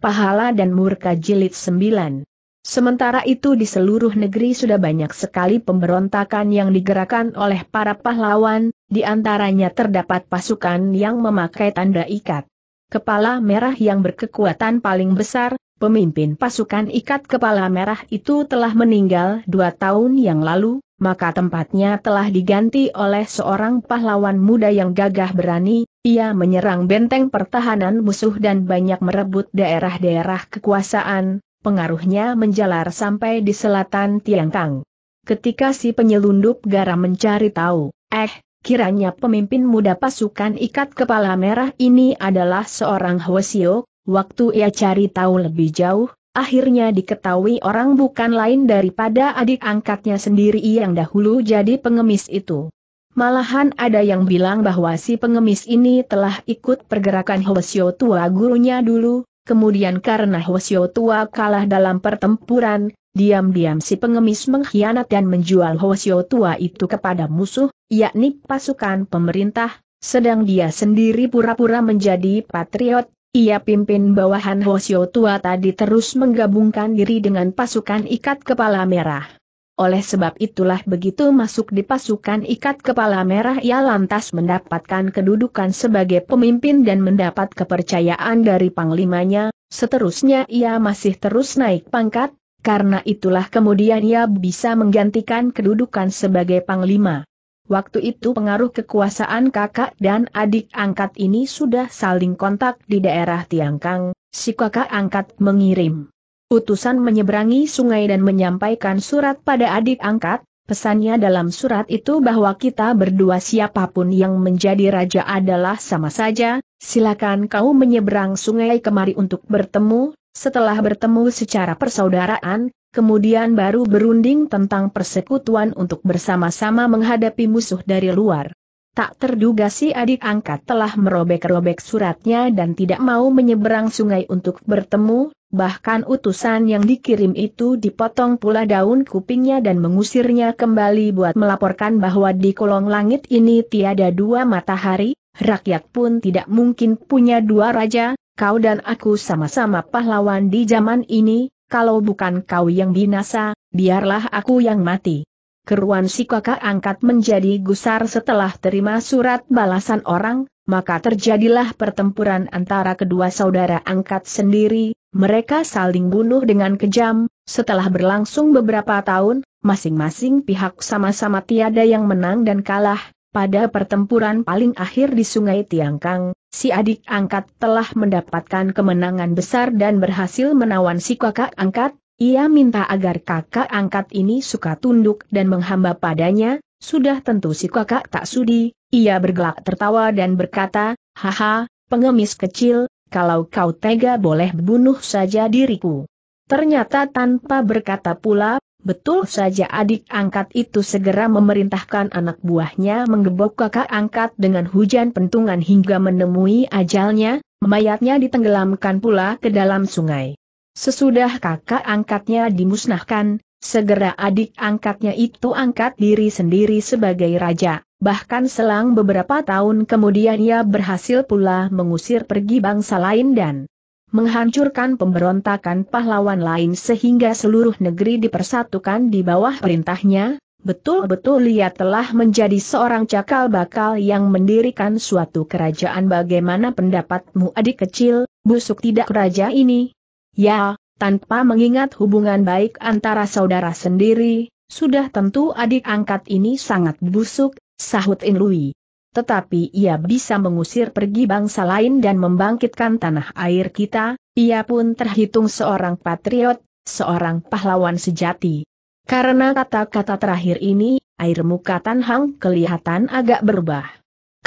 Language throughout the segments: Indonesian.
Pahala dan Murka Jilid 9. Sementara itu di seluruh negeri sudah banyak sekali pemberontakan yang digerakkan oleh para pahlawan, di antaranya terdapat pasukan yang memakai tanda ikat. Kepala merah yang berkekuatan paling besar, pemimpin pasukan ikat kepala merah itu telah meninggal dua tahun yang lalu, maka tempatnya telah diganti oleh seorang pahlawan muda yang gagah berani, ia menyerang benteng pertahanan musuh dan banyak merebut daerah-daerah kekuasaan, pengaruhnya menjalar sampai di selatan Tiangkang. Ketika si penyelundup garam mencari tahu, eh, kiranya pemimpin muda pasukan ikat kepala merah ini adalah seorang Hwasio, waktu ia cari tahu lebih jauh, akhirnya diketahui orang bukan lain daripada adik angkatnya sendiri yang dahulu jadi pengemis itu. Malahan ada yang bilang bahwa si pengemis ini telah ikut pergerakan Hwasyo tua gurunya dulu, kemudian karena Hwasyo tua kalah dalam pertempuran, diam-diam si pengemis mengkhianat dan menjual Hwasyo tua itu kepada musuh, yakni pasukan pemerintah, sedang dia sendiri pura-pura menjadi patriot, ia pimpin bawahan Hosio tua tadi terus menggabungkan diri dengan pasukan ikat kepala merah. Oleh sebab itulah begitu masuk di pasukan ikat kepala merah ia lantas mendapatkan kedudukan sebagai pemimpin dan mendapat kepercayaan dari panglimanya, seterusnya ia masih terus naik pangkat, karena itulah kemudian ia bisa menggantikan kedudukan sebagai panglima. Waktu itu pengaruh kekuasaan kakak dan adik angkat ini sudah saling kontak di daerah Tiangkang, si kakak angkat mengirim. Utusan menyeberangi sungai dan menyampaikan surat pada adik angkat, pesannya dalam surat itu bahwa kita berdua siapapun yang menjadi raja adalah sama saja, silakan kau menyeberang sungai kemari untuk bertemu, setelah bertemu secara persaudaraan, kemudian baru berunding tentang persekutuan untuk bersama-sama menghadapi musuh dari luar. Tak terduga si adik angkat telah merobek-robek suratnya dan tidak mau menyeberang sungai untuk bertemu, bahkan utusan yang dikirim itu dipotong pula daun kupingnya dan mengusirnya kembali buat melaporkan bahwa di kolong langit ini tiada dua matahari, rakyat pun tidak mungkin punya dua raja, kau dan aku sama-sama pahlawan di zaman ini, kalau bukan kau yang binasa, biarlah aku yang mati. Keruan si kakak angkat menjadi gusar setelah terima surat balasan orang, maka terjadilah pertempuran antara kedua saudara angkat sendiri, mereka saling bunuh dengan kejam, setelah berlangsung beberapa tahun, masing-masing pihak sama-sama tiada yang menang dan kalah, pada pertempuran paling akhir di Sungai Tiangkang, si adik angkat telah mendapatkan kemenangan besar dan berhasil menawan si kakak angkat. Ia minta agar kakak angkat ini suka tunduk dan menghamba padanya, sudah tentu si kakak tak sudi, ia bergelak tertawa dan berkata, Haha, pengemis kecil, kalau kau tega boleh bunuh saja diriku. Ternyata tanpa berkata pula, Betul saja adik angkat itu segera memerintahkan anak buahnya menggebok kakak angkat dengan hujan pentungan hingga menemui ajalnya, mayatnya ditenggelamkan pula ke dalam sungai. Sesudah kakak angkatnya dimusnahkan, segera adik angkatnya itu angkat diri sendiri sebagai raja, bahkan selang beberapa tahun kemudian ia berhasil pula mengusir pergi bangsa lain dan menghancurkan pemberontakan pahlawan lain sehingga seluruh negeri dipersatukan di bawah perintahnya, betul-betul ia telah menjadi seorang cakal bakal yang mendirikan suatu kerajaan bagaimana pendapatmu adik kecil, busuk tidak raja ini? Ya, tanpa mengingat hubungan baik antara saudara sendiri, sudah tentu adik angkat ini sangat busuk, sahut Inlui tetapi ia bisa mengusir pergi bangsa lain dan membangkitkan tanah air kita, ia pun terhitung seorang patriot, seorang pahlawan sejati. Karena kata-kata terakhir ini, air muka Tan Hang kelihatan agak berubah.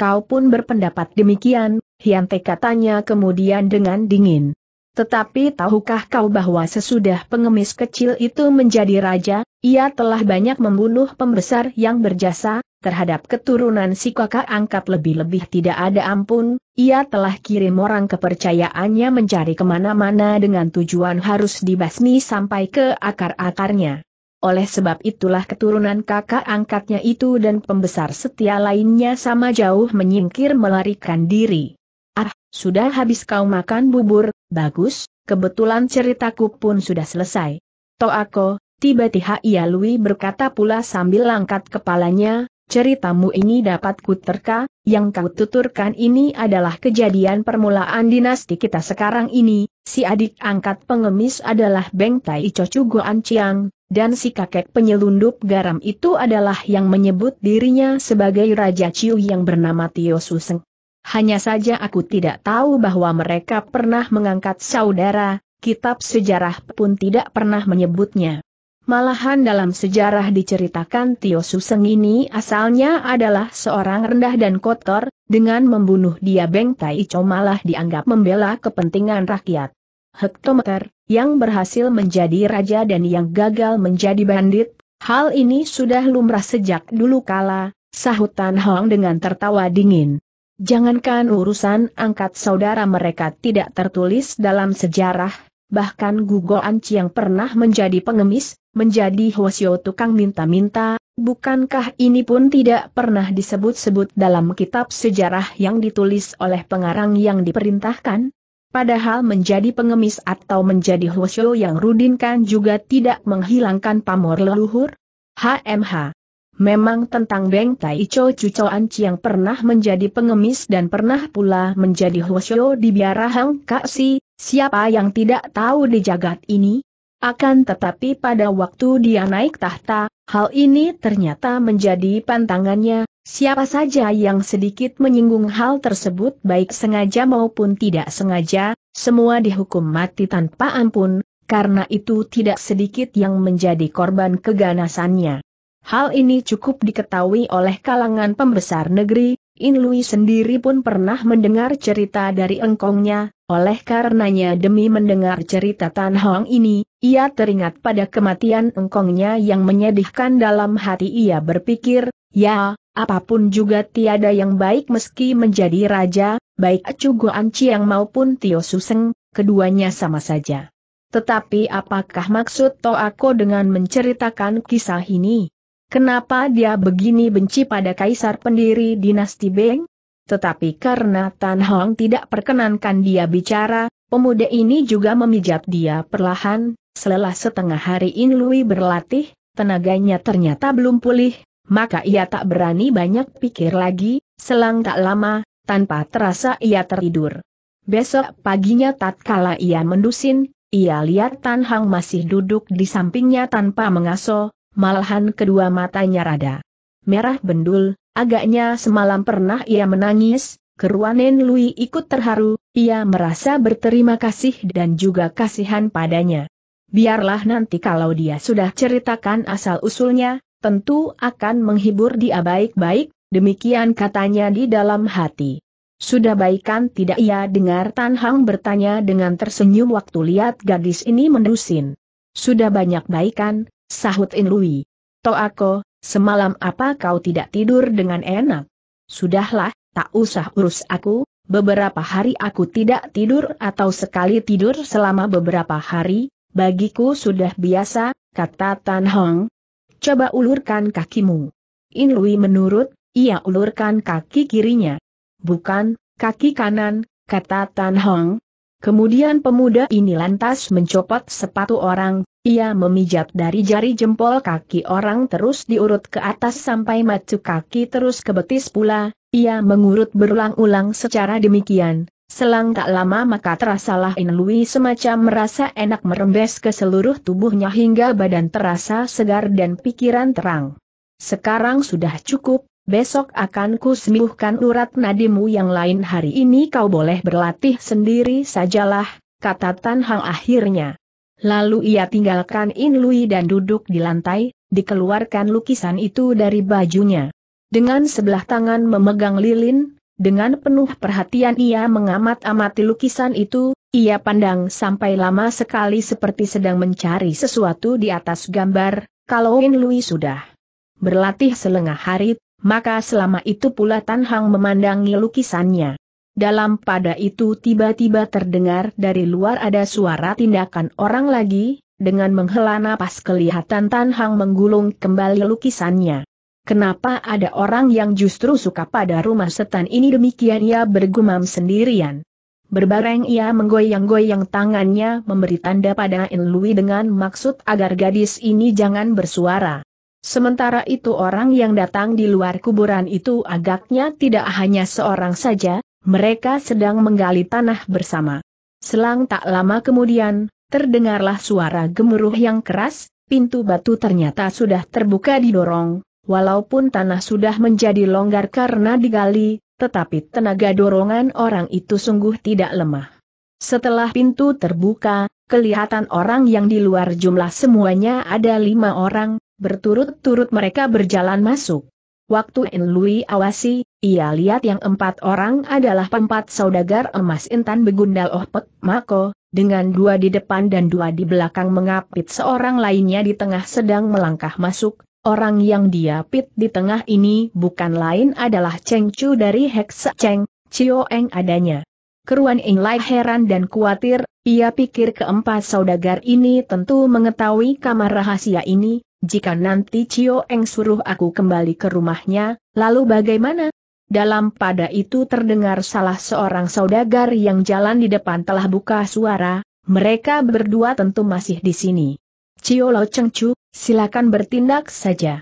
Kau pun berpendapat demikian, Hyante katanya kemudian dengan dingin. Tetapi tahukah kau bahwa sesudah pengemis kecil itu menjadi raja, ia telah banyak membunuh pembesar yang berjasa, terhadap keturunan si kakak angkat lebih-lebih tidak ada ampun, ia telah kirim orang kepercayaannya mencari kemana-mana dengan tujuan harus dibasmi sampai ke akar-akarnya. Oleh sebab itulah keturunan kakak angkatnya itu dan pembesar setia lainnya sama jauh menyingkir melarikan diri. Ah, sudah habis kau makan bubur, bagus, kebetulan ceritaku pun sudah selesai. Toako, tiba-tiba ia Lui berkata pula sambil angkat kepalanya, ceritamu ini dapat kuterka, yang kau tuturkan ini adalah kejadian permulaan dinasti kita sekarang ini, si adik angkat pengemis adalah Beng Tai Cocu Guan Chiang, dan si kakek penyelundup garam itu adalah yang menyebut dirinya sebagai Raja Ciu yang bernama Tio Suseng. Hanya saja aku tidak tahu bahwa mereka pernah mengangkat saudara, kitab sejarah pun tidak pernah menyebutnya. Malahan dalam sejarah diceritakan Tio Suseng ini asalnya adalah seorang rendah dan kotor, dengan membunuh dia Beng Tai Cho malah dianggap membela kepentingan rakyat. Hektometer, yang berhasil menjadi raja dan yang gagal menjadi bandit, hal ini sudah lumrah sejak dulu kala, sahut Tan Hong dengan tertawa dingin. Jangankan urusan angkat saudara mereka tidak tertulis dalam sejarah, Bahkan Gugo Anci yang pernah menjadi pengemis, menjadi Hwasyo tukang minta-minta, bukankah ini pun tidak pernah disebut-sebut dalam kitab sejarah yang ditulis oleh pengarang yang diperintahkan? Padahal menjadi pengemis atau menjadi Hwasyo yang rudinkan juga tidak menghilangkan pamor leluhur? HMH. Memang tentang Beng Tai Cho Cuco Anci yang pernah menjadi pengemis dan pernah pula menjadi Hwasyo di biara Hang Si, siapa yang tidak tahu di jagat ini? Akan tetapi pada waktu dia naik tahta, hal ini ternyata menjadi pantangannya, siapa saja yang sedikit menyinggung hal tersebut baik sengaja maupun tidak sengaja, semua dihukum mati tanpa ampun, karena itu tidak sedikit yang menjadi korban keganasannya. Hal ini cukup diketahui oleh kalangan pembesar negeri, In Lui sendiri pun pernah mendengar cerita dari engkongnya, oleh karenanya demi mendengar cerita Tan Hong ini, ia teringat pada kematian engkongnya yang menyedihkan dalam hati ia berpikir, ya, apapun juga tiada yang baik meski menjadi raja, baik Acugo Anciang maupun Tio Suseng, keduanya sama saja. Tetapi apakah maksud Toako dengan menceritakan kisah ini? Kenapa dia begini benci pada kaisar pendiri dinasti Beng? Tetapi karena Tan Hong tidak perkenankan dia bicara, pemuda ini juga memijat dia perlahan, Selelah setengah hari In Lui berlatih, tenaganya ternyata belum pulih, maka ia tak berani banyak pikir lagi, selang tak lama, tanpa terasa ia tertidur. Besok paginya tatkala ia mendusin, ia lihat Tan Hong masih duduk di sampingnya tanpa mengaso, malahan kedua matanya rada merah bendul, Agaknya semalam pernah ia menangis, keruanen Lui ikut terharu, ia merasa berterima kasih dan juga kasihan padanya. Biarlah nanti kalau dia sudah ceritakan asal-usulnya, tentu akan menghibur dia baik-baik, demikian katanya di dalam hati. Sudah baikan tidak ia dengar Tan Hang bertanya dengan tersenyum waktu lihat gadis ini mendusin. Sudah banyak baikan, sahut In Lui. aku, Semalam apa kau tidak tidur dengan enak? Sudahlah, tak usah urus aku, beberapa hari aku tidak tidur atau sekali tidur selama beberapa hari, bagiku sudah biasa, kata Tan Hong. Coba ulurkan kakimu. In Lui menurut, ia ulurkan kaki kirinya. Bukan, kaki kanan, kata Tan Hong, Kemudian pemuda ini lantas mencopot sepatu orang, ia memijat dari jari jempol kaki orang terus diurut ke atas sampai macu kaki terus ke betis pula, ia mengurut berulang-ulang secara demikian. Selang tak lama maka terasalah Inlui Lui semacam merasa enak merembes ke seluruh tubuhnya hingga badan terasa segar dan pikiran terang. Sekarang sudah cukup, Besok akan kusembuhkan urat nadimu yang lain hari ini kau boleh berlatih sendiri sajalah, kata Tan Hang akhirnya. Lalu ia tinggalkan In Lui dan duduk di lantai, dikeluarkan lukisan itu dari bajunya. Dengan sebelah tangan memegang lilin, dengan penuh perhatian ia mengamat-amati lukisan itu, ia pandang sampai lama sekali seperti sedang mencari sesuatu di atas gambar, kalau In Lui sudah berlatih selengah hari maka selama itu pula Tan Hang memandangi lukisannya. Dalam pada itu tiba-tiba terdengar dari luar ada suara tindakan orang lagi, dengan menghela napas kelihatan Tan Hang menggulung kembali lukisannya. Kenapa ada orang yang justru suka pada rumah setan ini demikian ia bergumam sendirian. Berbareng ia menggoyang-goyang tangannya memberi tanda pada Enlui dengan maksud agar gadis ini jangan bersuara. Sementara itu orang yang datang di luar kuburan itu agaknya tidak hanya seorang saja, mereka sedang menggali tanah bersama. Selang tak lama kemudian, terdengarlah suara gemuruh yang keras, pintu batu ternyata sudah terbuka didorong, walaupun tanah sudah menjadi longgar karena digali, tetapi tenaga dorongan orang itu sungguh tidak lemah. Setelah pintu terbuka, kelihatan orang yang di luar jumlah semuanya ada lima orang, Berturut-turut mereka berjalan masuk. Waktu Enlui awasi, ia lihat yang empat orang adalah empat saudagar emas Intan Begundal Ohpet Mako, dengan dua di depan dan dua di belakang mengapit seorang lainnya di tengah sedang melangkah masuk. Orang yang dia pit di tengah ini bukan lain adalah Cheng Chu dari Heksa Cheng, Cio Eng adanya. Keruan Ing Lai heran dan khawatir, ia pikir keempat saudagar ini tentu mengetahui kamar rahasia ini, jika nanti Cio Eng suruh aku kembali ke rumahnya, lalu bagaimana? Dalam pada itu terdengar salah seorang saudagar yang jalan di depan telah buka suara, mereka berdua tentu masih di sini. Cio Lo Chu, silakan bertindak saja.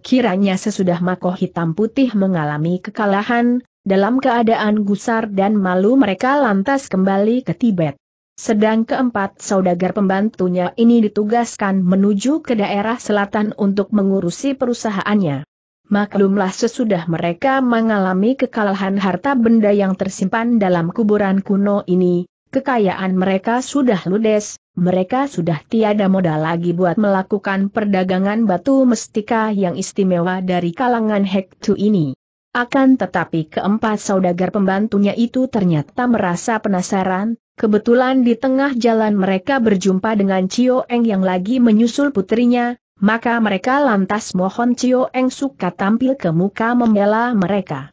Kiranya sesudah makoh hitam putih mengalami kekalahan, dalam keadaan gusar dan malu mereka lantas kembali ke Tibet. Sedang keempat saudagar pembantunya ini ditugaskan menuju ke daerah selatan untuk mengurusi perusahaannya. Maklumlah sesudah mereka mengalami kekalahan harta benda yang tersimpan dalam kuburan kuno ini, kekayaan mereka sudah ludes, mereka sudah tiada modal lagi buat melakukan perdagangan batu mestika yang istimewa dari kalangan Hektu ini. Akan tetapi keempat saudagar pembantunya itu ternyata merasa penasaran, Kebetulan di tengah jalan mereka berjumpa dengan Cio Eng yang lagi menyusul putrinya, maka mereka lantas mohon Cio Eng suka tampil ke muka membela mereka.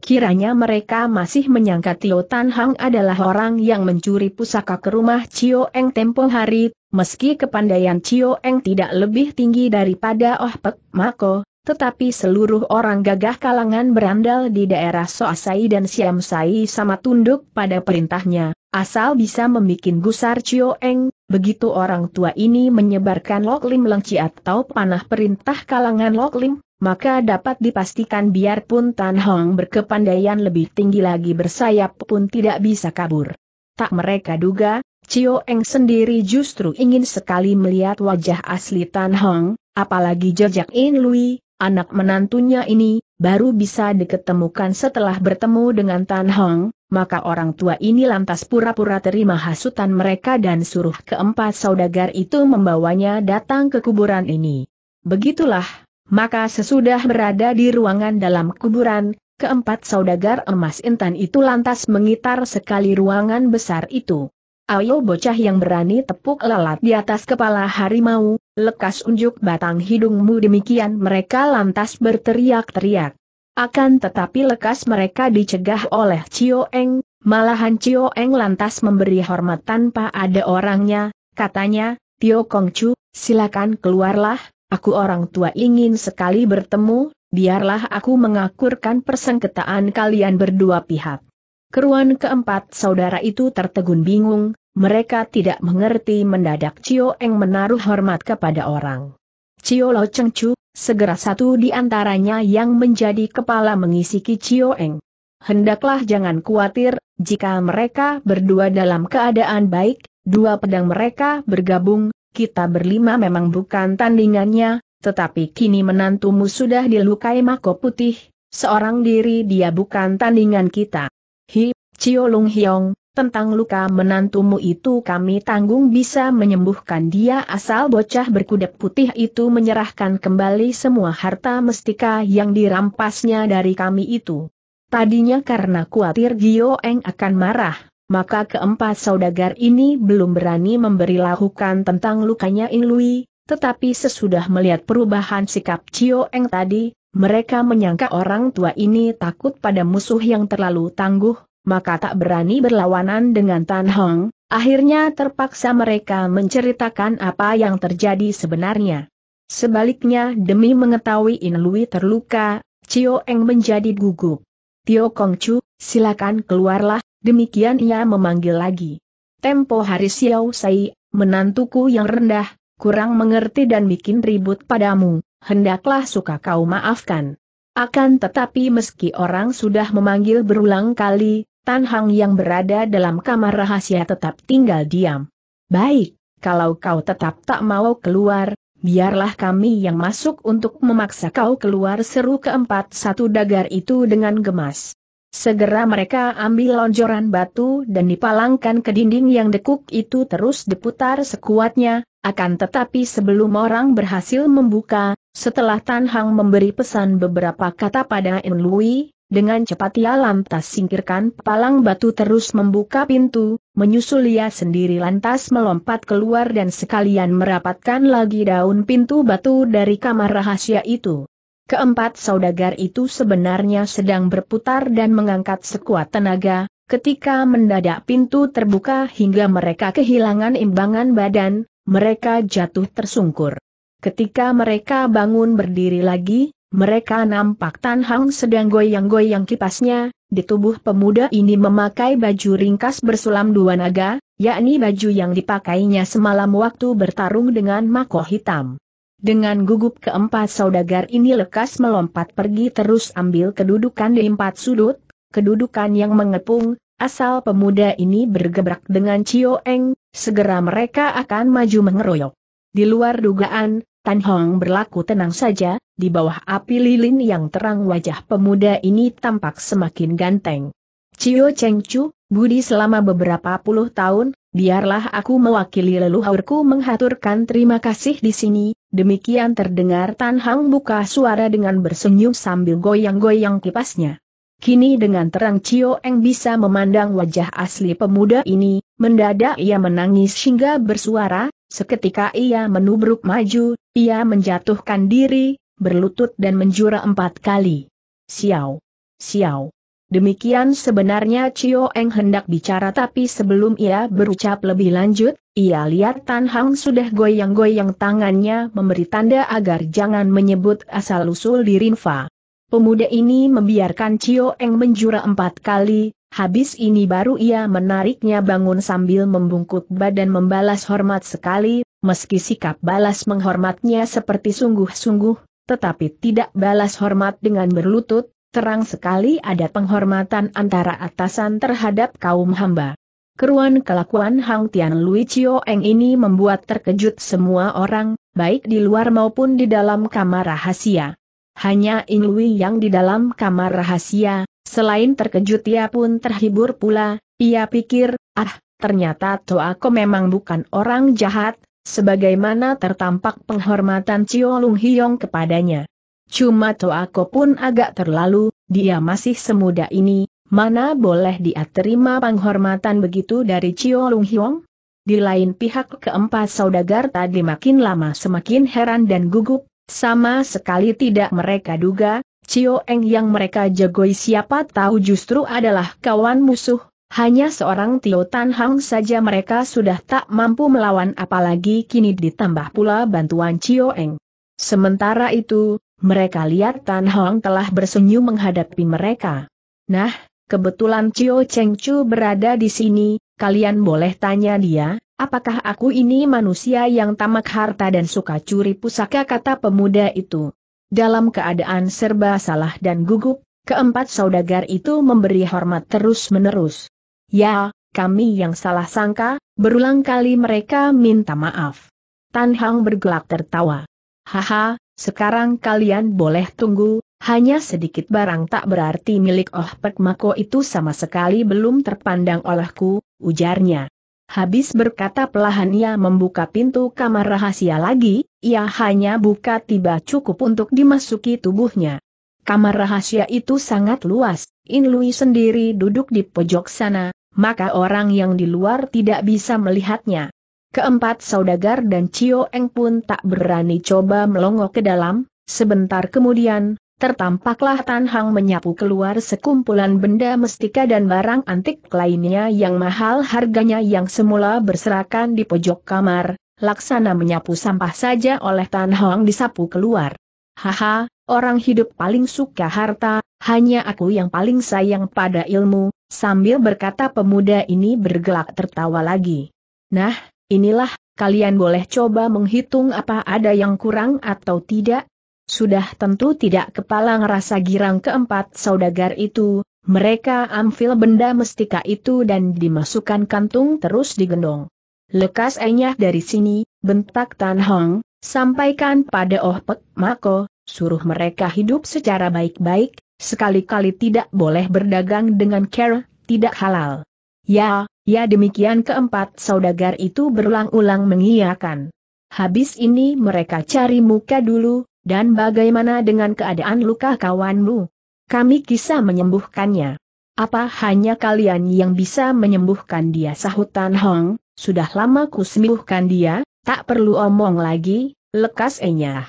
Kiranya mereka masih menyangka Tio Tan Hang adalah orang yang mencuri pusaka ke rumah Cio Eng tempo hari, meski kepandaian Cio Eng tidak lebih tinggi daripada Oh Pek Mako, tetapi seluruh orang gagah kalangan berandal di daerah Soasai dan Siamsai sama tunduk pada perintahnya, asal bisa membuat gusar Eng, begitu orang tua ini menyebarkan Loklim Lengci atau panah perintah kalangan Loklim, maka dapat dipastikan biarpun Tan Hong berkepandaian lebih tinggi lagi bersayap pun tidak bisa kabur. Tak mereka duga, Cio Eng sendiri justru ingin sekali melihat wajah asli Tan Hong, apalagi jejak In Lui, anak menantunya ini, baru bisa diketemukan setelah bertemu dengan Tan Hong, maka orang tua ini lantas pura-pura terima hasutan mereka dan suruh keempat saudagar itu membawanya datang ke kuburan ini. Begitulah, maka sesudah berada di ruangan dalam kuburan, keempat saudagar emas intan itu lantas mengitar sekali ruangan besar itu. Ayo bocah yang berani tepuk lalat di atas kepala harimau, lekas unjuk batang hidungmu demikian mereka lantas berteriak-teriak. Akan tetapi lekas mereka dicegah oleh Cio Eng, malahan Cio Eng lantas memberi hormat tanpa ada orangnya, katanya, Tio Kong Chu, silakan keluarlah, aku orang tua ingin sekali bertemu, biarlah aku mengakurkan persengketaan kalian berdua pihak. Keruan keempat saudara itu tertegun bingung, mereka tidak mengerti mendadak Cio Eng menaruh hormat kepada orang. Cio Lo Cheng Chu, segera satu di antaranya yang menjadi kepala mengisiki Cio Eng. Hendaklah jangan khawatir, jika mereka berdua dalam keadaan baik, dua pedang mereka bergabung, kita berlima memang bukan tandingannya, tetapi kini menantumu sudah dilukai mako putih, seorang diri dia bukan tandingan kita. Hi, Cio Lung Hiong, tentang luka menantumu itu kami tanggung bisa menyembuhkan dia asal bocah berkuda putih itu menyerahkan kembali semua harta mestika yang dirampasnya dari kami itu. Tadinya karena khawatir Eng akan marah, maka keempat saudagar ini belum berani memberi lahukan tentang lukanya In Lui. tetapi sesudah melihat perubahan sikap Eng tadi, mereka menyangka orang tua ini takut pada musuh yang terlalu tangguh, maka tak berani berlawanan dengan Tan Hong, akhirnya terpaksa mereka menceritakan apa yang terjadi sebenarnya. Sebaliknya demi mengetahui In Lui terluka, Chio Eng menjadi gugup. Tio Kong Chu, silakan keluarlah, demikian ia memanggil lagi. Tempo hari Xiao Sai, menantuku yang rendah, kurang mengerti dan bikin ribut padamu, hendaklah suka kau maafkan. Akan tetapi meski orang sudah memanggil berulang kali, Tan Hang yang berada dalam kamar rahasia tetap tinggal diam. Baik, kalau kau tetap tak mau keluar, biarlah kami yang masuk untuk memaksa kau keluar seru keempat satu dagar itu dengan gemas. Segera mereka ambil lonjoran batu dan dipalangkan ke dinding yang dekuk itu terus diputar sekuatnya, akan tetapi sebelum orang berhasil membuka, setelah Tan Hang memberi pesan beberapa kata pada In Lui, dengan cepat ia lantas singkirkan palang batu terus membuka pintu, menyusul ia sendiri lantas melompat keluar dan sekalian merapatkan lagi daun pintu batu dari kamar rahasia itu. Keempat saudagar itu sebenarnya sedang berputar dan mengangkat sekuat tenaga, ketika mendadak pintu terbuka hingga mereka kehilangan imbangan badan, mereka jatuh tersungkur. Ketika mereka bangun berdiri lagi, mereka nampak Tan Hang sedang goyang-goyang kipasnya, di tubuh pemuda ini memakai baju ringkas bersulam dua naga, yakni baju yang dipakainya semalam waktu bertarung dengan mako hitam. Dengan gugup keempat saudagar ini lekas melompat pergi terus ambil kedudukan di empat sudut, kedudukan yang mengepung, asal pemuda ini bergebrak dengan Cio Eng, segera mereka akan maju mengeroyok. Di luar dugaan, Tan Hong berlaku tenang saja, di bawah api lilin yang terang wajah pemuda ini tampak semakin ganteng. Cio Cheng Chu, Budi selama beberapa puluh tahun, biarlah aku mewakili leluhurku menghaturkan terima kasih di sini, demikian terdengar Tan Hong buka suara dengan bersenyum sambil goyang-goyang kipasnya. Kini dengan terang Cio Eng bisa memandang wajah asli pemuda ini, mendadak ia menangis hingga bersuara, Seketika ia menubruk maju, ia menjatuhkan diri, berlutut dan menjura empat kali. Siau! Siau! Demikian sebenarnya Cio Eng hendak bicara tapi sebelum ia berucap lebih lanjut, ia lihat Tan Hang sudah goyang-goyang tangannya memberi tanda agar jangan menyebut asal-usul di Rinfa. Pemuda ini membiarkan Cio Eng menjura empat kali, Habis ini baru ia menariknya bangun sambil membungkuk badan membalas hormat sekali, meski sikap balas menghormatnya seperti sungguh-sungguh, tetapi tidak balas hormat dengan berlutut, terang sekali ada penghormatan antara atasan terhadap kaum hamba. Keruan kelakuan Hang Tian Lui Chio Eng ini membuat terkejut semua orang, baik di luar maupun di dalam kamar rahasia. Hanya In Lui yang di dalam kamar rahasia, Selain terkejut ia pun terhibur pula, ia pikir, ah, ternyata Toa Toako memang bukan orang jahat, sebagaimana tertampak penghormatan Cio Lung Hiong kepadanya. Cuma Toa Toako pun agak terlalu, dia masih semuda ini, mana boleh dia terima penghormatan begitu dari Cio Lung Hiong? Di lain pihak keempat saudagar tadi makin lama semakin heran dan gugup, sama sekali tidak mereka duga, Cio Eng yang mereka jagoi siapa tahu justru adalah kawan musuh, hanya seorang Tio Tan Hang saja mereka sudah tak mampu melawan apalagi kini ditambah pula bantuan Cio Eng. Sementara itu, mereka lihat Tan Hang telah bersenyum menghadapi mereka. Nah, kebetulan Cio Cheng Chu berada di sini, kalian boleh tanya dia, apakah aku ini manusia yang tamak harta dan suka curi pusaka kata pemuda itu. Dalam keadaan serba salah dan gugup, keempat saudagar itu memberi hormat terus-menerus. Ya, kami yang salah sangka, berulang kali mereka minta maaf. Tan Hang bergelak tertawa. Haha, sekarang kalian boleh tunggu, hanya sedikit barang tak berarti milik Oh Pek Mako itu sama sekali belum terpandang olehku, ujarnya. Habis berkata pelahan ia membuka pintu kamar rahasia lagi, ia hanya buka tiba cukup untuk dimasuki tubuhnya. Kamar rahasia itu sangat luas, In Lui sendiri duduk di pojok sana, maka orang yang di luar tidak bisa melihatnya. Keempat saudagar dan Cio Eng pun tak berani coba melongo ke dalam, sebentar kemudian, tertampaklah Tan Hang menyapu keluar sekumpulan benda mestika dan barang antik lainnya yang mahal harganya yang semula berserakan di pojok kamar, laksana menyapu sampah saja oleh Tan Hang disapu keluar. Haha, orang hidup paling suka harta, hanya aku yang paling sayang pada ilmu, sambil berkata pemuda ini bergelak tertawa lagi. Nah, inilah, kalian boleh coba menghitung apa ada yang kurang atau tidak, sudah tentu tidak kepala ngerasa girang keempat saudagar itu, mereka ambil benda mestika itu dan dimasukkan kantung terus digendong. Lekas enyah dari sini, bentak Tan Hong, sampaikan pada Oh Pek Mako, suruh mereka hidup secara baik-baik, sekali-kali tidak boleh berdagang dengan care, tidak halal. Ya, ya demikian keempat saudagar itu berulang-ulang mengiyakan. Habis ini mereka cari muka dulu, dan bagaimana dengan keadaan luka kawanmu? Kami kisah menyembuhkannya. Apa hanya kalian yang bisa menyembuhkan dia Sahutan Hong, sudah lama ku sembuhkan dia, tak perlu omong lagi, lekas enyah.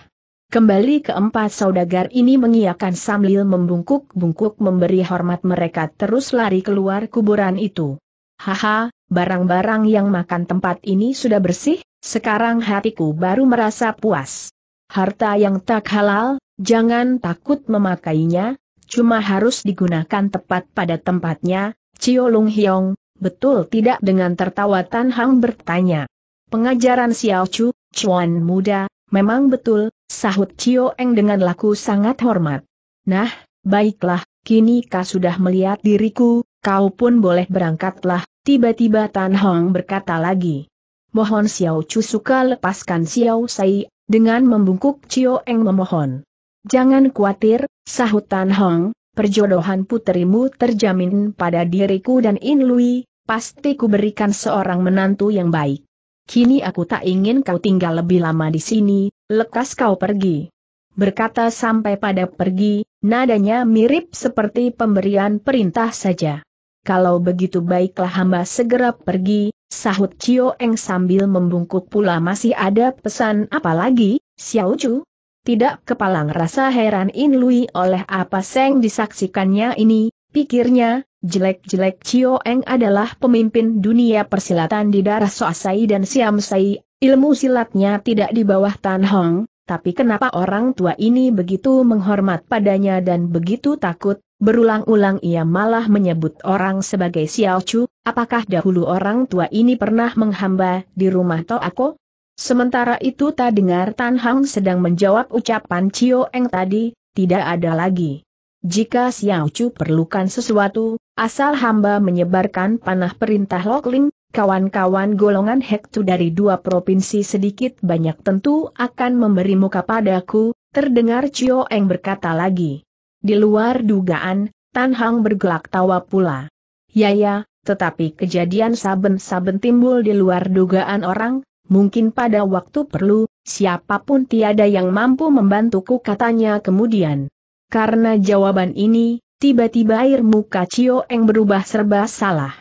Kembali keempat saudagar ini mengiakan sambil membungkuk-bungkuk memberi hormat mereka terus lari keluar kuburan itu. Haha, barang-barang yang makan tempat ini sudah bersih, sekarang hatiku baru merasa puas. Harta yang tak halal, jangan takut memakainya, cuma harus digunakan tepat pada tempatnya, Cio Lung Hiong, betul tidak dengan tertawa Tan Hang bertanya. Pengajaran Xiao Chu, Chuan muda, memang betul, sahut Cio Eng dengan laku sangat hormat. Nah, baiklah, kini kau sudah melihat diriku, kau pun boleh berangkatlah, tiba-tiba Tan Hong berkata lagi. Mohon Xiao Chu suka lepaskan Xiao Sai dengan membungkuk Cio Eng memohon. Jangan khawatir, sahut Tan Hong, perjodohan puterimu terjamin pada diriku dan In Lui, pasti ku berikan seorang menantu yang baik. Kini aku tak ingin kau tinggal lebih lama di sini, lekas kau pergi. Berkata sampai pada pergi, nadanya mirip seperti pemberian perintah saja kalau begitu baiklah hamba segera pergi, sahut Cio Eng sambil membungkuk pula masih ada pesan apa lagi, Xiao Chu? Tidak kepalang rasa heran In Lui oleh apa Seng disaksikannya ini, pikirnya, jelek-jelek Cio Eng adalah pemimpin dunia persilatan di darah Soasai dan Siamsai, ilmu silatnya tidak di bawah Tan Hong, tapi kenapa orang tua ini begitu menghormat padanya dan begitu takut, Berulang-ulang ia malah menyebut orang sebagai Xiao Chu, apakah dahulu orang tua ini pernah menghamba di rumah Toako? Sementara itu tak dengar Tan Hang sedang menjawab ucapan Cio Eng tadi, tidak ada lagi. Jika Xiao Chu perlukan sesuatu, asal hamba menyebarkan panah perintah Lokling, kawan-kawan golongan Hektu dari dua provinsi sedikit banyak tentu akan memberi muka padaku, terdengar Cio Eng berkata lagi. Di luar dugaan, Tan Hang bergelak tawa pula. Ya ya, tetapi kejadian saben-saben timbul di luar dugaan orang, mungkin pada waktu perlu, siapapun tiada yang mampu membantuku katanya kemudian. Karena jawaban ini, tiba-tiba air muka Cio Eng berubah serba salah.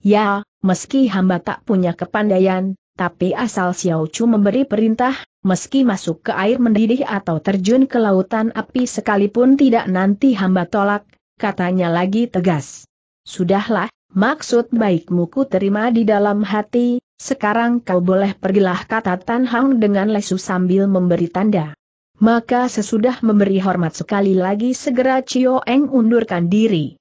Ya, meski hamba tak punya kepandaian, tapi asal Xiao Chu memberi perintah, meski masuk ke air mendidih atau terjun ke lautan api sekalipun tidak nanti hamba tolak, katanya lagi tegas. Sudahlah, maksud baikmu ku terima di dalam hati, sekarang kau boleh pergilah kata Tan Hang dengan lesu sambil memberi tanda. Maka sesudah memberi hormat sekali lagi segera Cio Eng undurkan diri.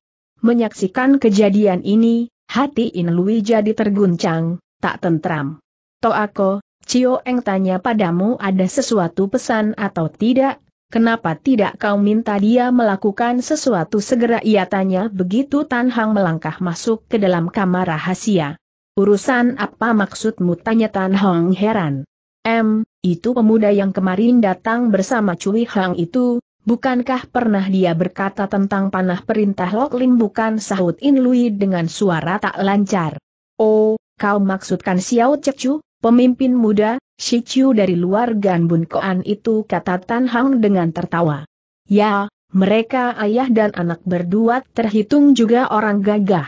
Menyaksikan kejadian ini, hati In Lui jadi terguncang, tak tentram. Toako, Cio Eng tanya padamu ada sesuatu pesan atau tidak? Kenapa tidak kau minta dia melakukan sesuatu segera ia tanya begitu Tan Hang melangkah masuk ke dalam kamar rahasia. Urusan apa maksudmu tanya Tan Hang heran. M, itu pemuda yang kemarin datang bersama Cui Hang itu, bukankah pernah dia berkata tentang panah perintah Lok Lim bukan sahut In Lui dengan suara tak lancar. Oh, kau maksudkan Xiao Cecu? Pemimpin muda, Shichu dari luar Ganbun Koan itu kata Tan Hang dengan tertawa. Ya, mereka ayah dan anak berdua terhitung juga orang gagah.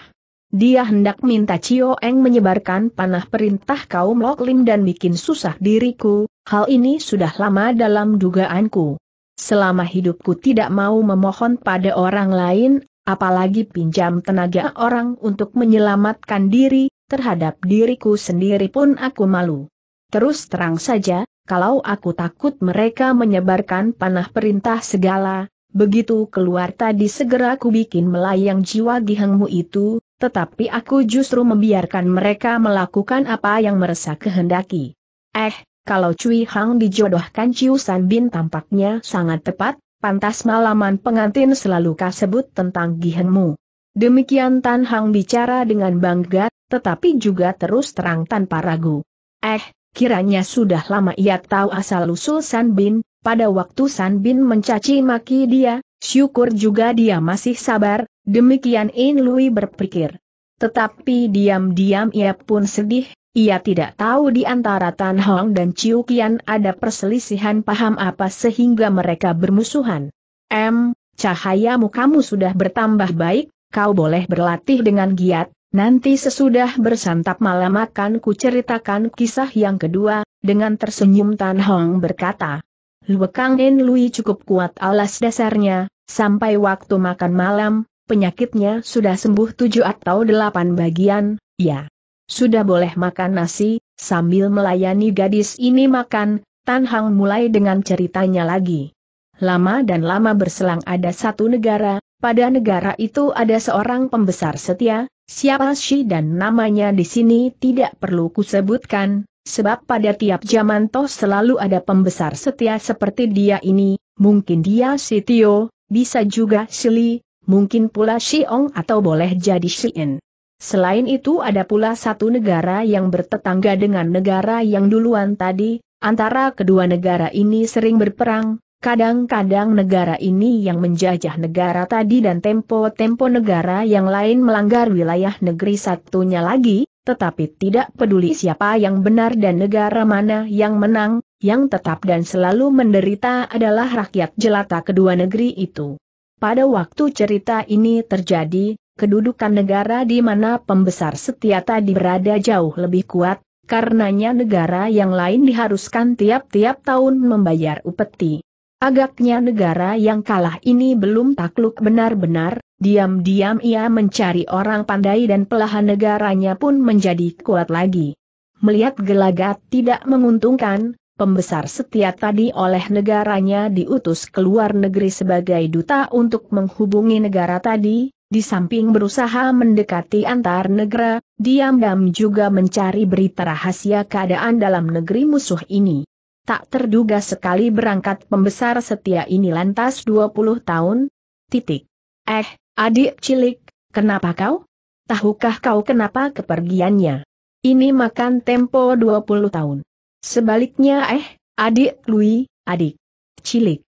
Dia hendak minta Cio Eng menyebarkan panah perintah kaum Loklim dan bikin susah diriku, hal ini sudah lama dalam dugaanku. Selama hidupku tidak mau memohon pada orang lain, apalagi pinjam tenaga orang untuk menyelamatkan diri, terhadap diriku sendiri pun aku malu. Terus terang saja, kalau aku takut mereka menyebarkan panah perintah segala, begitu keluar tadi segera aku bikin melayang jiwa gihengmu itu, tetapi aku justru membiarkan mereka melakukan apa yang merasa kehendaki. Eh, kalau Cui Hang dijodohkan Ciusan Bin tampaknya sangat tepat, pantas malaman pengantin selalu kasebut tentang gihengmu. Demikian Tan Hang bicara dengan bangga, tetapi juga terus terang tanpa ragu. Eh, kiranya sudah lama ia tahu asal-usul San Bin, pada waktu San Bin mencaci maki dia, syukur juga dia masih sabar, demikian In Lui berpikir. Tetapi diam-diam ia pun sedih, ia tidak tahu di antara Tan Hong dan Chiu Kian ada perselisihan paham apa sehingga mereka bermusuhan. M, cahayamu kamu sudah bertambah baik, kau boleh berlatih dengan giat, nanti sesudah bersantap malam akan kuceritakan kisah yang kedua, dengan tersenyum Tan Hong berkata. Luekang En Lui cukup kuat alas dasarnya, sampai waktu makan malam, penyakitnya sudah sembuh tujuh atau delapan bagian, ya. Sudah boleh makan nasi, sambil melayani gadis ini makan, Tan Hong mulai dengan ceritanya lagi. Lama dan lama berselang ada satu negara, pada negara itu ada seorang pembesar setia, siapa si dan namanya di sini tidak perlu kusebutkan, sebab pada tiap zaman toh selalu ada pembesar setia seperti dia ini, mungkin dia si Tio, bisa juga si Li, mungkin pula si Ong atau boleh jadi si En. Selain itu ada pula satu negara yang bertetangga dengan negara yang duluan tadi, antara kedua negara ini sering berperang, Kadang-kadang negara ini yang menjajah negara tadi dan tempo-tempo negara yang lain melanggar wilayah negeri satunya lagi, tetapi tidak peduli siapa yang benar dan negara mana yang menang, yang tetap dan selalu menderita adalah rakyat jelata kedua negeri itu. Pada waktu cerita ini terjadi, kedudukan negara di mana pembesar setia tadi berada jauh lebih kuat, karenanya negara yang lain diharuskan tiap-tiap tahun membayar upeti. Agaknya negara yang kalah ini belum takluk benar-benar, diam-diam ia mencari orang pandai dan pelahan negaranya pun menjadi kuat lagi. Melihat gelagat tidak menguntungkan, pembesar setia tadi oleh negaranya diutus keluar negeri sebagai duta untuk menghubungi negara tadi, di samping berusaha mendekati antar negara, diam-diam juga mencari berita rahasia keadaan dalam negeri musuh ini. Tak terduga sekali berangkat pembesar setia ini lantas 20 tahun? Titik. Eh, adik cilik, kenapa kau? Tahukah kau kenapa kepergiannya? Ini makan tempo 20 tahun. Sebaliknya eh, adik Lui, adik. Cilik.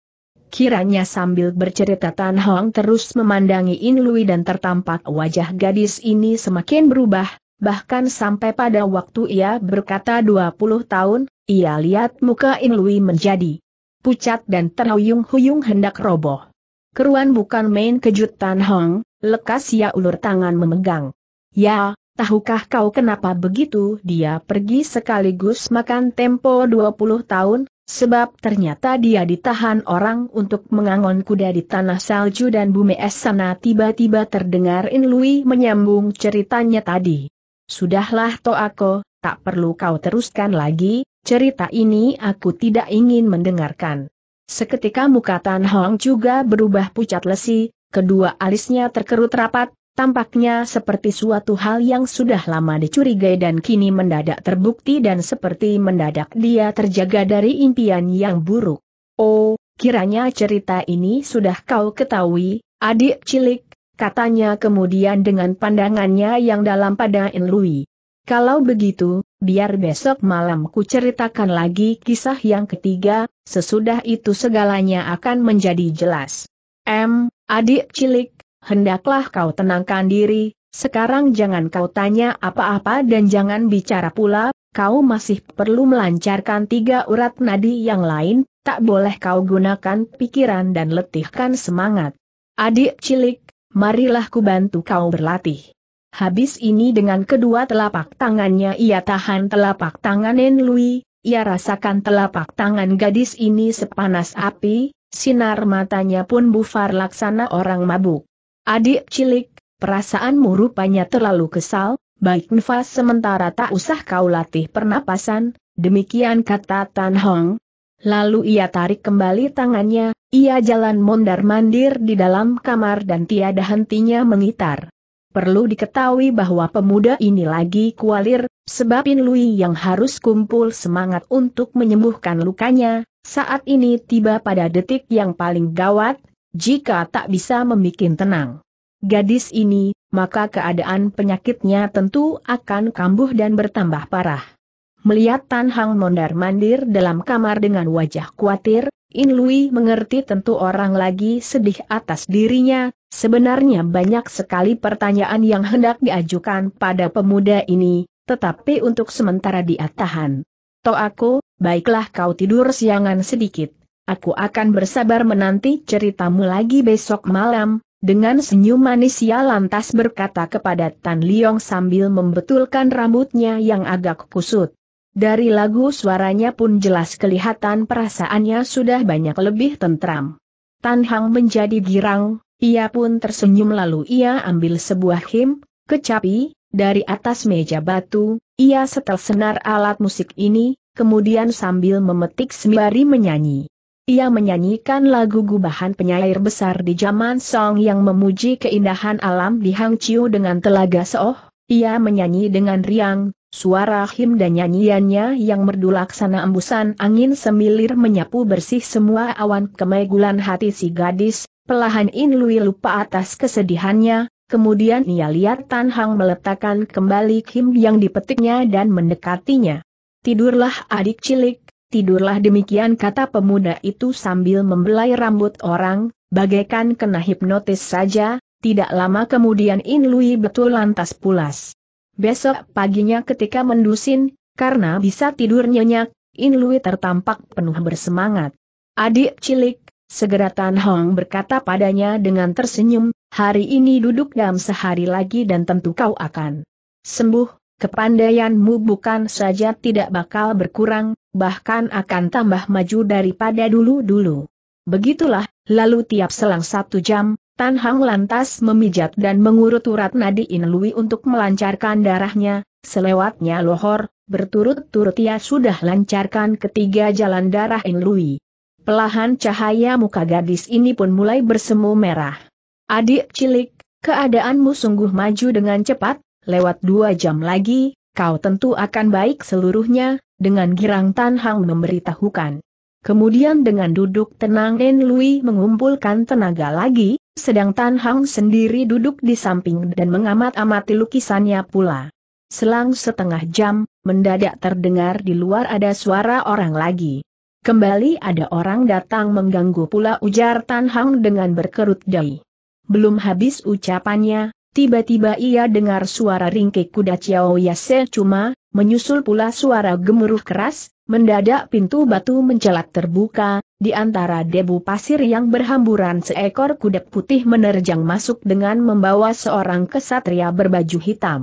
Kiranya sambil bercerita Tan Hong terus memandangi In Lui dan tertampak wajah gadis ini semakin berubah, bahkan sampai pada waktu ia berkata 20 tahun, ia lihat muka Inlui menjadi pucat dan terhuyung-huyung hendak roboh. Keruan bukan main kejutan Hong, lekas ia ulur tangan memegang. Ya, tahukah kau kenapa begitu dia pergi sekaligus makan tempo 20 tahun, sebab ternyata dia ditahan orang untuk mengangon kuda di tanah salju dan bumi es sana tiba-tiba terdengar Inlui menyambung ceritanya tadi. Sudahlah Toako, tak perlu kau teruskan lagi, cerita ini aku tidak ingin mendengarkan. Seketika muka Tan Hong juga berubah pucat lesi, kedua alisnya terkerut rapat, tampaknya seperti suatu hal yang sudah lama dicurigai dan kini mendadak terbukti dan seperti mendadak dia terjaga dari impian yang buruk. Oh, kiranya cerita ini sudah kau ketahui, adik cilik, katanya kemudian dengan pandangannya yang dalam pada Enlui. Kalau begitu, biar besok malam ku ceritakan lagi kisah yang ketiga, sesudah itu segalanya akan menjadi jelas. M, adik cilik, hendaklah kau tenangkan diri, sekarang jangan kau tanya apa-apa dan jangan bicara pula, kau masih perlu melancarkan tiga urat nadi yang lain, tak boleh kau gunakan pikiran dan letihkan semangat. Adik cilik, marilah ku bantu kau berlatih habis ini dengan kedua telapak tangannya ia tahan telapak tangan Nen Lui. ia rasakan telapak tangan gadis ini sepanas api, sinar matanya pun bufar laksana orang mabuk. Adik cilik, perasaanmu rupanya terlalu kesal, baik nafas sementara tak usah kau latih pernapasan, demikian kata Tan Hong. Lalu ia tarik kembali tangannya, ia jalan mondar-mandir di dalam kamar dan tiada hentinya mengitar. Perlu diketahui bahwa pemuda ini lagi kualir, sebab In Lui yang harus kumpul semangat untuk menyembuhkan lukanya, saat ini tiba pada detik yang paling gawat, jika tak bisa membuat tenang. Gadis ini, maka keadaan penyakitnya tentu akan kambuh dan bertambah parah. Melihat Tan Hang mondar-mandir dalam kamar dengan wajah khawatir, In Lui mengerti tentu orang lagi sedih atas dirinya, sebenarnya banyak sekali pertanyaan yang hendak diajukan pada pemuda ini, tetapi untuk sementara dia tahan. To aku, baiklah kau tidur siangan sedikit, aku akan bersabar menanti ceritamu lagi besok malam, dengan senyum manis ia lantas berkata kepada Tan Liong sambil membetulkan rambutnya yang agak kusut. Dari lagu suaranya pun jelas kelihatan perasaannya sudah banyak lebih tentram. Tan Hang menjadi girang, ia pun tersenyum lalu ia ambil sebuah him, kecapi, dari atas meja batu, ia setel senar alat musik ini, kemudian sambil memetik sembari menyanyi. Ia menyanyikan lagu gubahan penyair besar di zaman Song yang memuji keindahan alam di Hangzhou dengan telaga Seoh, ia menyanyi dengan riang, Suara him dan nyanyiannya yang merdu laksana embusan angin semilir menyapu bersih semua awan kemegulan hati si gadis, pelahan In Lui lupa atas kesedihannya, kemudian ia lihat Tan Hang meletakkan kembali him yang dipetiknya dan mendekatinya. Tidurlah adik cilik, tidurlah demikian kata pemuda itu sambil membelai rambut orang, bagaikan kena hipnotis saja, tidak lama kemudian In Lui betul lantas pulas. Besok paginya ketika mendusin, karena bisa tidur nyenyak, In Lui tertampak penuh bersemangat. Adik cilik, segera Tan Hong berkata padanya dengan tersenyum, hari ini duduk dalam sehari lagi dan tentu kau akan sembuh, kepandaianmu bukan saja tidak bakal berkurang, bahkan akan tambah maju daripada dulu-dulu. Begitulah, lalu tiap selang satu jam, Tan Hang lantas memijat dan mengurut urat nadi Inlui untuk melancarkan darahnya, selewatnya lohor, berturut-turut ia sudah lancarkan ketiga jalan darah In Inlui. Pelahan cahaya muka gadis ini pun mulai bersemu merah. Adik cilik, keadaanmu sungguh maju dengan cepat, lewat dua jam lagi, kau tentu akan baik seluruhnya, dengan girang Tan Hang memberitahukan. Kemudian dengan duduk tenang En Lui mengumpulkan tenaga lagi, sedang Tan Hang sendiri duduk di samping dan mengamat-amati lukisannya pula. Selang setengah jam, mendadak terdengar di luar ada suara orang lagi. Kembali ada orang datang mengganggu pula ujar Tan Hang dengan berkerut dahi. Belum habis ucapannya, tiba-tiba ia dengar suara ringkik kuda Chiao Yase cuma, menyusul pula suara gemuruh keras, mendadak pintu batu mencelat terbuka, di antara debu pasir yang berhamburan seekor kuda putih menerjang masuk dengan membawa seorang kesatria berbaju hitam.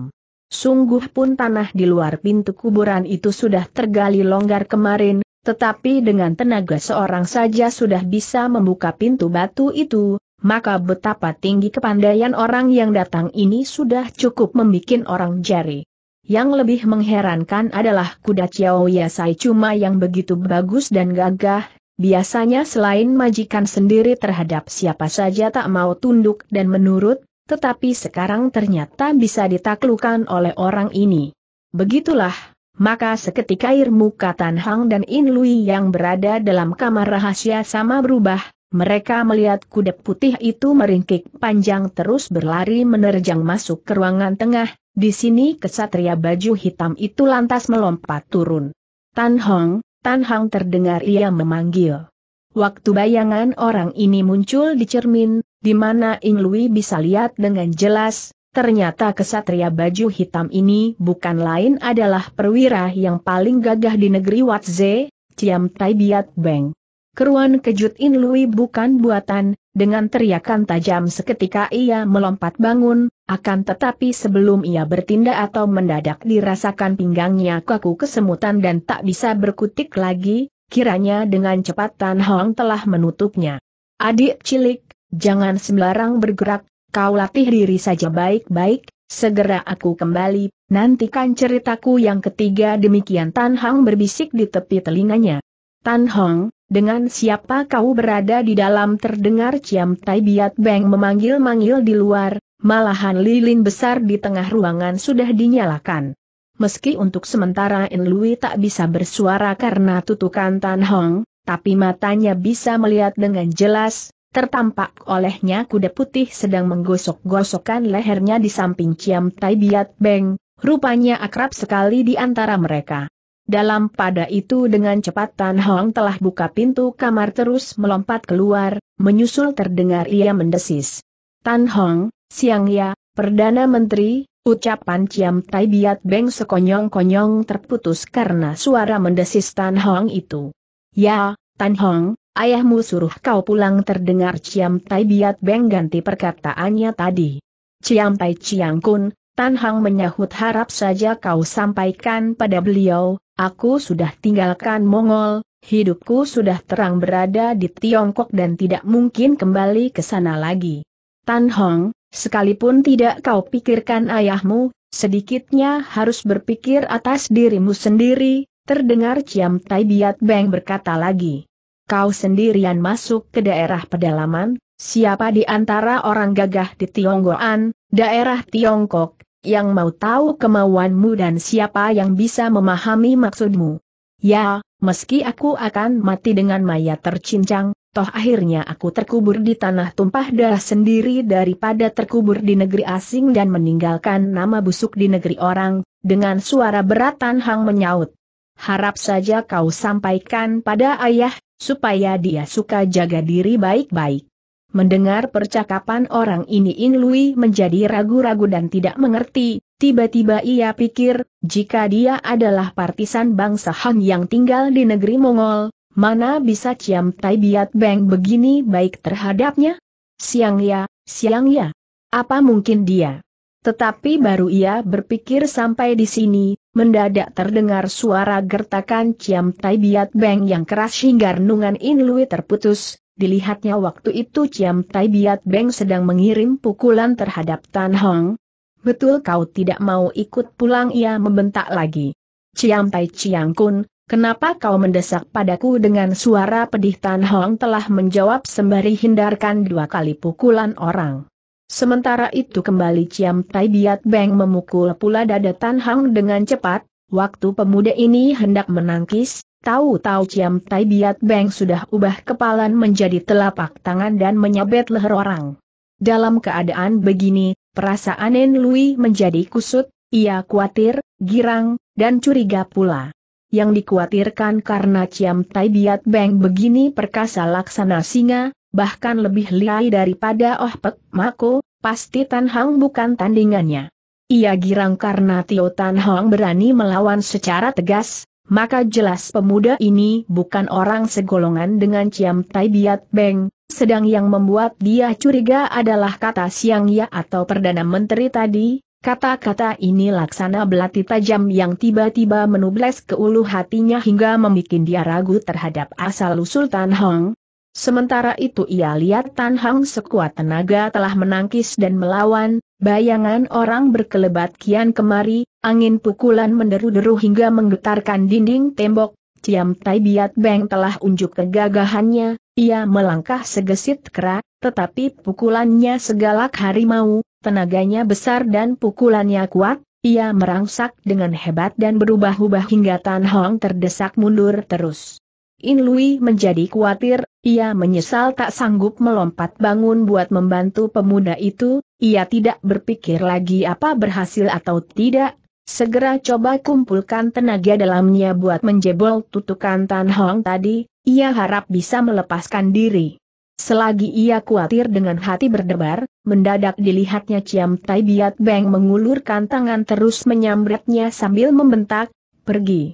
Sungguh pun tanah di luar pintu kuburan itu sudah tergali longgar kemarin, tetapi dengan tenaga seorang saja sudah bisa membuka pintu batu itu, maka betapa tinggi kepandaian orang yang datang ini sudah cukup membuat orang jari. Yang lebih mengherankan adalah kuda Chiao Yasai cuma yang begitu bagus dan gagah, biasanya selain majikan sendiri terhadap siapa saja tak mau tunduk dan menurut, tetapi sekarang ternyata bisa ditaklukan oleh orang ini. Begitulah, maka seketika muka Tan Hang dan In Lui yang berada dalam kamar rahasia sama berubah, mereka melihat kuda putih itu meringkik panjang terus berlari menerjang masuk ke ruangan tengah, di sini kesatria baju hitam itu lantas melompat turun. Tan Hong, Tan Hong terdengar ia memanggil. Waktu bayangan orang ini muncul di cermin, di mana Ing Lui bisa lihat dengan jelas, ternyata kesatria baju hitam ini bukan lain adalah perwira yang paling gagah di negeri Watze, Ciam Tai Biat Beng. Keruan kejut In Lui bukan buatan, dengan teriakan tajam seketika ia melompat bangun, akan tetapi sebelum ia bertindak atau mendadak dirasakan pinggangnya kaku kesemutan dan tak bisa berkutik lagi, kiranya dengan cepat Tan Hong telah menutupnya. Adik cilik, jangan sembarang bergerak, kau latih diri saja baik-baik, segera aku kembali, nantikan ceritaku yang ketiga demikian Tan Hong berbisik di tepi telinganya. Tan Hong, dengan siapa kau berada di dalam terdengar Ciam Tai Biat Beng memanggil-manggil di luar, malahan lilin besar di tengah ruangan sudah dinyalakan. Meski untuk sementara In Lui tak bisa bersuara karena tutukan Tan Hong, tapi matanya bisa melihat dengan jelas, tertampak olehnya kuda putih sedang menggosok-gosokkan lehernya di samping Ciam Tai Biat Beng, rupanya akrab sekali di antara mereka. Dalam pada itu dengan cepat Tan Hong telah buka pintu kamar terus melompat keluar, menyusul terdengar ia mendesis. Tan Hong, siang ya, Perdana Menteri, ucapan Ciam Tai Biat Beng sekonyong-konyong terputus karena suara mendesis Tan Hong itu. Ya, Tan Hong, ayahmu suruh kau pulang terdengar Ciam Tai Biat Beng ganti perkataannya tadi. Ciam Tai Ciang Kun, Tan Hong menyahut harap saja kau sampaikan pada beliau, Aku sudah tinggalkan Mongol, hidupku sudah terang berada di Tiongkok dan tidak mungkin kembali ke sana lagi. Tan Hong, sekalipun tidak kau pikirkan ayahmu, sedikitnya harus berpikir atas dirimu sendiri, terdengar Ciam Tai Biat Beng berkata lagi. Kau sendirian masuk ke daerah pedalaman, siapa di antara orang gagah di Tionggoan, daerah Tiongkok, yang mau tahu kemauanmu dan siapa yang bisa memahami maksudmu. Ya, meski aku akan mati dengan mayat tercincang, toh akhirnya aku terkubur di tanah tumpah darah sendiri daripada terkubur di negeri asing dan meninggalkan nama busuk di negeri orang, dengan suara berat Tan Hang menyaut. Harap saja kau sampaikan pada ayah, supaya dia suka jaga diri baik-baik. Mendengar percakapan orang ini In Lui menjadi ragu-ragu dan tidak mengerti, tiba-tiba ia pikir, jika dia adalah partisan bangsa Han yang tinggal di negeri Mongol, mana bisa Ciam Tai Biat Beng begini baik terhadapnya? Siang ya, siang ya. Apa mungkin dia? Tetapi baru ia berpikir sampai di sini, mendadak terdengar suara gertakan Ciam Tai Biat Beng yang keras hingga renungan In Lui terputus, Dilihatnya waktu itu Ciam Tai Biat Beng sedang mengirim pukulan terhadap Tan Hong. Betul kau tidak mau ikut pulang ia membentak lagi. Ciam Tai Ciang Kun, kenapa kau mendesak padaku dengan suara pedih Tan Hong telah menjawab sembari hindarkan dua kali pukulan orang. Sementara itu kembali Ciam Tai Biat Beng memukul pula dada Tan Hong dengan cepat, waktu pemuda ini hendak menangkis, Tahu-tahu Ciam Tai Biat Beng sudah ubah kepalan menjadi telapak tangan dan menyabet leher orang. Dalam keadaan begini, perasaan En Lui menjadi kusut, ia khawatir, girang, dan curiga pula. Yang dikhawatirkan karena Ciam Tai Biat Beng begini perkasa laksana singa, bahkan lebih liai daripada Oh Pek Mako, pasti Tan Hang bukan tandingannya. Ia girang karena Tio Tan Hang berani melawan secara tegas, maka jelas pemuda ini bukan orang segolongan dengan Ciam Tai Biat Beng, sedang yang membuat dia curiga adalah kata Siang Ya atau Perdana Menteri tadi, kata-kata ini laksana belati tajam yang tiba-tiba menubles ke ulu hatinya hingga membuat dia ragu terhadap asal-usul Tan Hong. Sementara itu ia lihat Tan Hong sekuat tenaga telah menangkis dan melawan, Bayangan orang berkelebat kian kemari, angin pukulan menderu-deru hingga menggetarkan dinding tembok, Ciam Tai Biat Beng telah unjuk kegagahannya, ia melangkah segesit kera, tetapi pukulannya segalak harimau, tenaganya besar dan pukulannya kuat, ia merangsak dengan hebat dan berubah-ubah hingga Tan Hong terdesak mundur terus. In Lui menjadi khawatir, ia menyesal tak sanggup melompat bangun buat membantu pemuda itu, ia tidak berpikir lagi apa berhasil atau tidak, segera coba kumpulkan tenaga dalamnya buat menjebol tutukan Tan Hong tadi, ia harap bisa melepaskan diri. Selagi ia khawatir dengan hati berdebar, mendadak dilihatnya Ciam Tai Biat Beng mengulurkan tangan terus menyambretnya sambil membentak, pergi.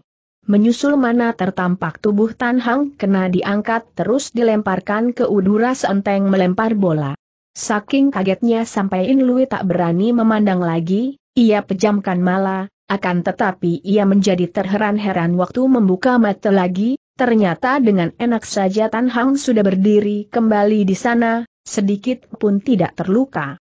Menyusul mana tertampak tubuh Tan Hang kena diangkat terus dilemparkan ke udara seenteng melempar bola. Saking kagetnya sampai In Lui tak berani memandang lagi, ia pejamkan mala, akan tetapi ia menjadi terheran-heran waktu membuka mata lagi, ternyata dengan enak saja Tan Hang sudah berdiri kembali di sana, sedikit pun tidak terluka.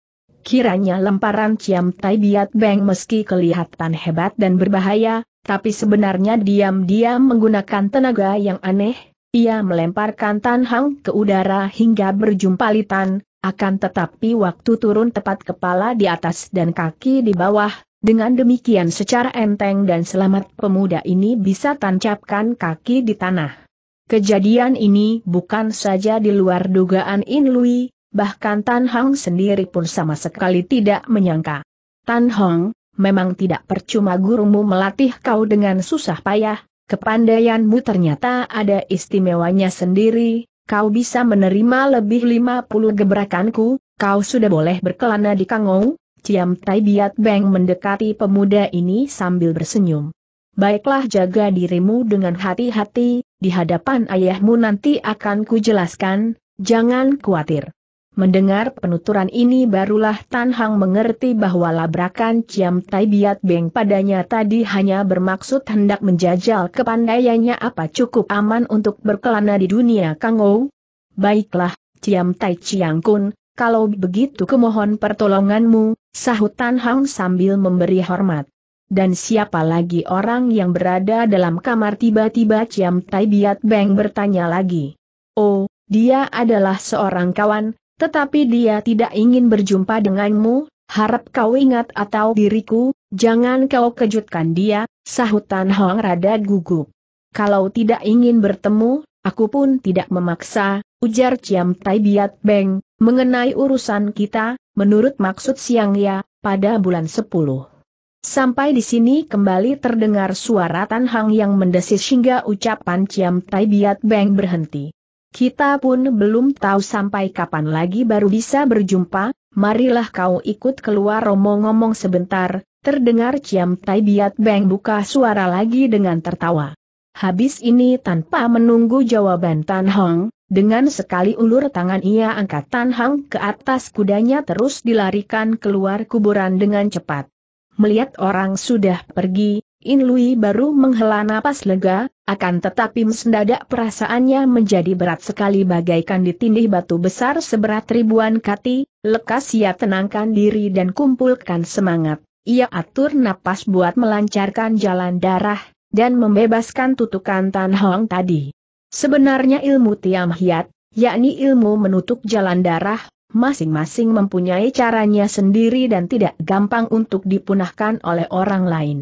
Kiranya lemparan Ciam Tai Biat Beng meski kelihatan hebat dan berbahaya, tapi sebenarnya diam-diam menggunakan tenaga yang aneh, ia melemparkan Tan Hang ke udara hingga berjumpa Litan, akan tetapi waktu turun tepat kepala di atas dan kaki di bawah, dengan demikian secara enteng dan selamat pemuda ini bisa tancapkan kaki di tanah. Kejadian ini bukan saja di luar dugaan In Lui, bahkan Tan Hong sendiri pun sama sekali tidak menyangka. Tan Hong, memang tidak percuma gurumu melatih kau dengan susah payah, kepandaianmu ternyata ada istimewanya sendiri, kau bisa menerima lebih 50 gebrakanku, kau sudah boleh berkelana di Kangou, Ciam Tai Biat Beng mendekati pemuda ini sambil bersenyum. Baiklah jaga dirimu dengan hati-hati, di hadapan ayahmu nanti akan kujelaskan, jangan khawatir. Mendengar penuturan ini barulah Tan Hang mengerti bahwa labrakan Ciam Tai Biat Beng padanya tadi hanya bermaksud hendak menjajal kepandaiannya apa cukup aman untuk berkelana di dunia Kang Ou. Baiklah, Ciam Tai Chiang Kun, kalau begitu kemohon pertolonganmu, sahut Tan Hang sambil memberi hormat. Dan siapa lagi orang yang berada dalam kamar tiba-tiba Ciam Tai Biat Beng bertanya lagi. Oh, dia adalah seorang kawan, tetapi dia tidak ingin berjumpa denganmu, harap kau ingat atau diriku, jangan kau kejutkan dia, sahut Tan Hong rada gugup. Kalau tidak ingin bertemu, aku pun tidak memaksa, ujar Ciam Tai Biat Beng, mengenai urusan kita, menurut maksud siang ya, pada bulan 10. Sampai di sini kembali terdengar suara Tan Hang yang mendesis hingga ucapan Ciam Tai Biat Beng berhenti. Kita pun belum tahu sampai kapan lagi baru bisa berjumpa, marilah kau ikut keluar Romo ngomong sebentar, terdengar Ciam Tai Biat Beng buka suara lagi dengan tertawa. Habis ini tanpa menunggu jawaban Tan Hong, dengan sekali ulur tangan ia angkat Tan Hong ke atas kudanya terus dilarikan keluar kuburan dengan cepat. Melihat orang sudah pergi, In Lui baru menghela napas lega, akan tetapi mendadak perasaannya menjadi berat sekali bagaikan ditindih batu besar seberat ribuan kati, lekas ia tenangkan diri dan kumpulkan semangat. Ia atur napas buat melancarkan jalan darah, dan membebaskan tutukan Tan Hong tadi. Sebenarnya ilmu Tiam Hiat, yakni ilmu menutup jalan darah, masing-masing mempunyai caranya sendiri dan tidak gampang untuk dipunahkan oleh orang lain.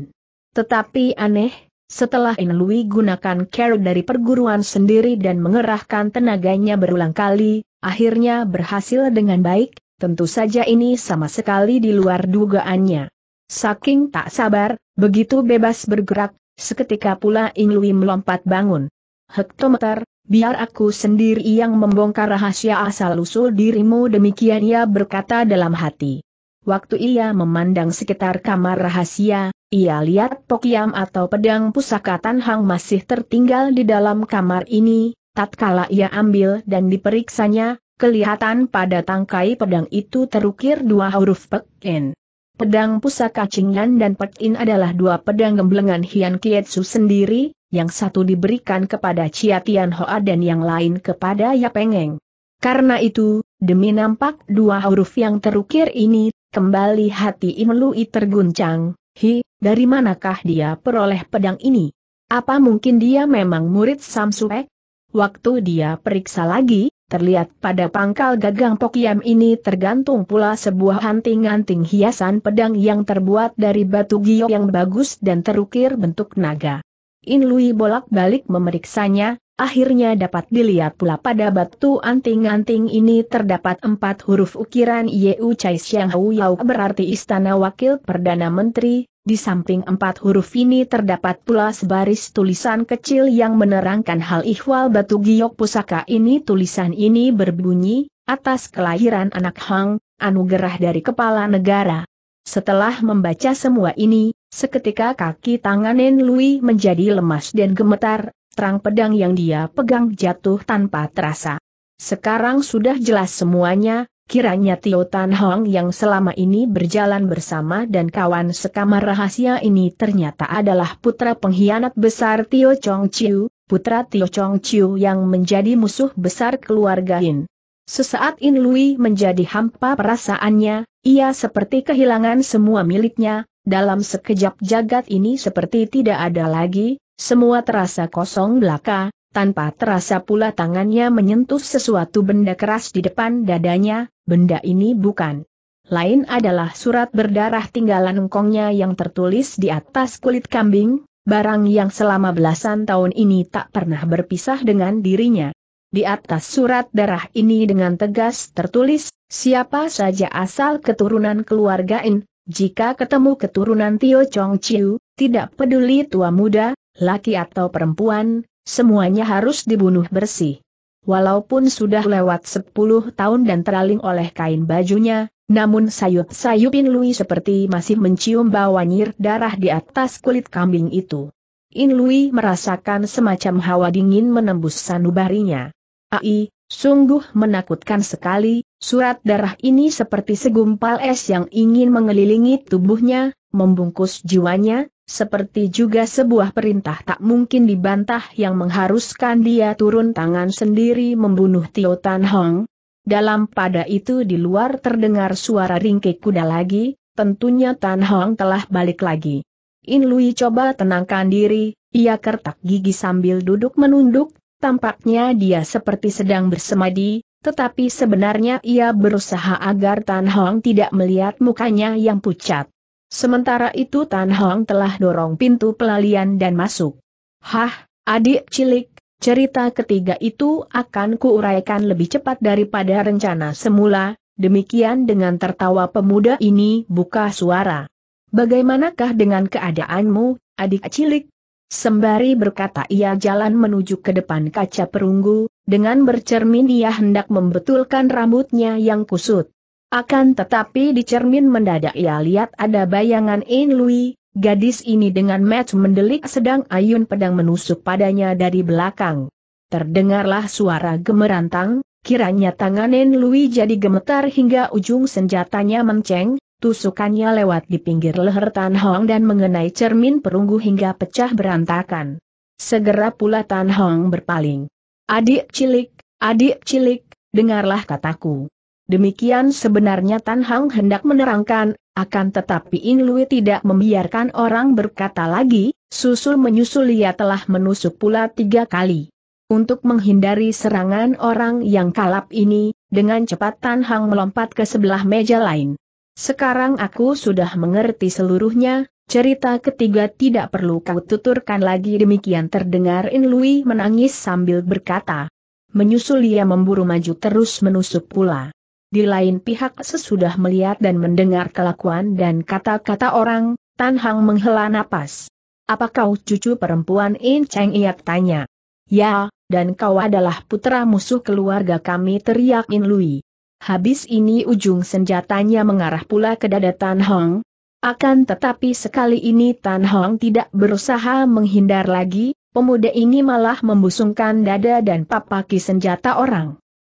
Tetapi aneh, setelah Inlui gunakan care dari perguruan sendiri dan mengerahkan tenaganya berulang kali, akhirnya berhasil dengan baik, tentu saja ini sama sekali di luar dugaannya. Saking tak sabar, begitu bebas bergerak, seketika pula Inlui melompat bangun. Hektometer, biar aku sendiri yang membongkar rahasia asal-usul dirimu demikian ia berkata dalam hati. Waktu ia memandang sekitar kamar rahasia, ia lihat pokiam atau pedang pusaka Tan Hang masih tertinggal di dalam kamar ini, tatkala ia ambil dan diperiksanya, kelihatan pada tangkai pedang itu terukir dua huruf pekin. Pedang pusaka Cingnan dan pekin adalah dua pedang gemblengan Hian Kietsu sendiri, yang satu diberikan kepada Chia Tian Hoa dan yang lain kepada Ya Pengeng. Karena itu, demi nampak dua huruf yang terukir ini, kembali hati Imlui terguncang, hi, dari manakah dia peroleh pedang ini? Apa mungkin dia memang murid Samsuek? Waktu dia periksa lagi, terlihat pada pangkal gagang Pokiam ini tergantung pula sebuah hanting-hanting hiasan pedang yang terbuat dari batu giok yang bagus dan terukir bentuk naga. In Lui bolak-balik memeriksanya, akhirnya dapat dilihat pula pada batu anting-anting ini terdapat empat huruf ukiran Yeu Chai Xiang Hou Yao berarti Istana Wakil Perdana Menteri, di samping empat huruf ini terdapat pula sebaris tulisan kecil yang menerangkan hal ihwal batu giok pusaka ini tulisan ini berbunyi, atas kelahiran anak Hang, anugerah dari kepala negara. Setelah membaca semua ini, seketika kaki tangan Nen Lui menjadi lemas dan gemetar, terang pedang yang dia pegang jatuh tanpa terasa. Sekarang sudah jelas semuanya, kiranya Tio Tan Hong yang selama ini berjalan bersama dan kawan sekamar rahasia ini ternyata adalah putra pengkhianat besar Tio Chong Chiu, putra Tio Chong Chiu yang menjadi musuh besar keluarga In. Sesaat In Lui menjadi hampa perasaannya, ia seperti kehilangan semua miliknya, dalam sekejap jagat ini seperti tidak ada lagi, semua terasa kosong belaka, tanpa terasa pula tangannya menyentuh sesuatu benda keras di depan dadanya, benda ini bukan. Lain adalah surat berdarah tinggalan engkongnya yang tertulis di atas kulit kambing, barang yang selama belasan tahun ini tak pernah berpisah dengan dirinya. Di atas surat darah ini dengan tegas tertulis, siapa saja asal keturunan keluarga In, jika ketemu keturunan Tio Chong Chiu, tidak peduli tua muda, laki atau perempuan, semuanya harus dibunuh bersih. Walaupun sudah lewat 10 tahun dan teraling oleh kain bajunya, namun sayup-sayupin Lui seperti masih mencium bau nyir darah di atas kulit kambing itu. In Lui merasakan semacam hawa dingin menembus sanubarinya. Ai, sungguh menakutkan sekali, surat darah ini seperti segumpal es yang ingin mengelilingi tubuhnya, membungkus jiwanya, seperti juga sebuah perintah tak mungkin dibantah yang mengharuskan dia turun tangan sendiri membunuh Tio Tan Hong. Dalam pada itu di luar terdengar suara ringkik kuda lagi, tentunya Tan Hong telah balik lagi. In Lui coba tenangkan diri, ia kertak gigi sambil duduk menunduk, tampaknya dia seperti sedang bersemadi, tetapi sebenarnya ia berusaha agar Tan Hong tidak melihat mukanya yang pucat. Sementara itu Tan Hong telah dorong pintu pelalian dan masuk. Hah, adik cilik, cerita ketiga itu akan kuuraikan lebih cepat daripada rencana semula, demikian dengan tertawa pemuda ini buka suara. Bagaimanakah dengan keadaanmu, adik cilik? Sembari berkata ia jalan menuju ke depan kaca perunggu, dengan bercermin ia hendak membetulkan rambutnya yang kusut. Akan tetapi di cermin mendadak ia lihat ada bayangan In Lui, gadis ini dengan match mendelik sedang ayun pedang menusuk padanya dari belakang. Terdengarlah suara gemerantang, kiranya tangan In Lui jadi gemetar hingga ujung senjatanya menceng, tusukannya lewat di pinggir leher Tan Hong dan mengenai cermin perunggu hingga pecah berantakan. Segera pula Tan Hong berpaling. Adik cilik, adik cilik, dengarlah kataku. Demikian sebenarnya Tan Hang hendak menerangkan, akan tetapi In Lui tidak membiarkan orang berkata lagi, susul menyusul ia telah menusuk pula tiga kali. Untuk menghindari serangan orang yang kalap ini, dengan cepat Tan Hang melompat ke sebelah meja lain. Sekarang aku sudah mengerti seluruhnya, cerita ketiga tidak perlu kau tuturkan lagi demikian terdengar In Lui menangis sambil berkata. Menyusul ia memburu maju terus menusuk pula. Di lain pihak sesudah melihat dan mendengar kelakuan dan kata-kata orang, Tan Hang menghela napas. Apa kau cucu perempuan In Cheng ia tanya. Ya, dan kau adalah putra musuh keluarga kami teriak In Lui. Habis ini ujung senjatanya mengarah pula ke dada Tan Hong. Akan tetapi sekali ini Tan Hong tidak berusaha menghindar lagi, pemuda ini malah membusungkan dada dan papaki senjata orang.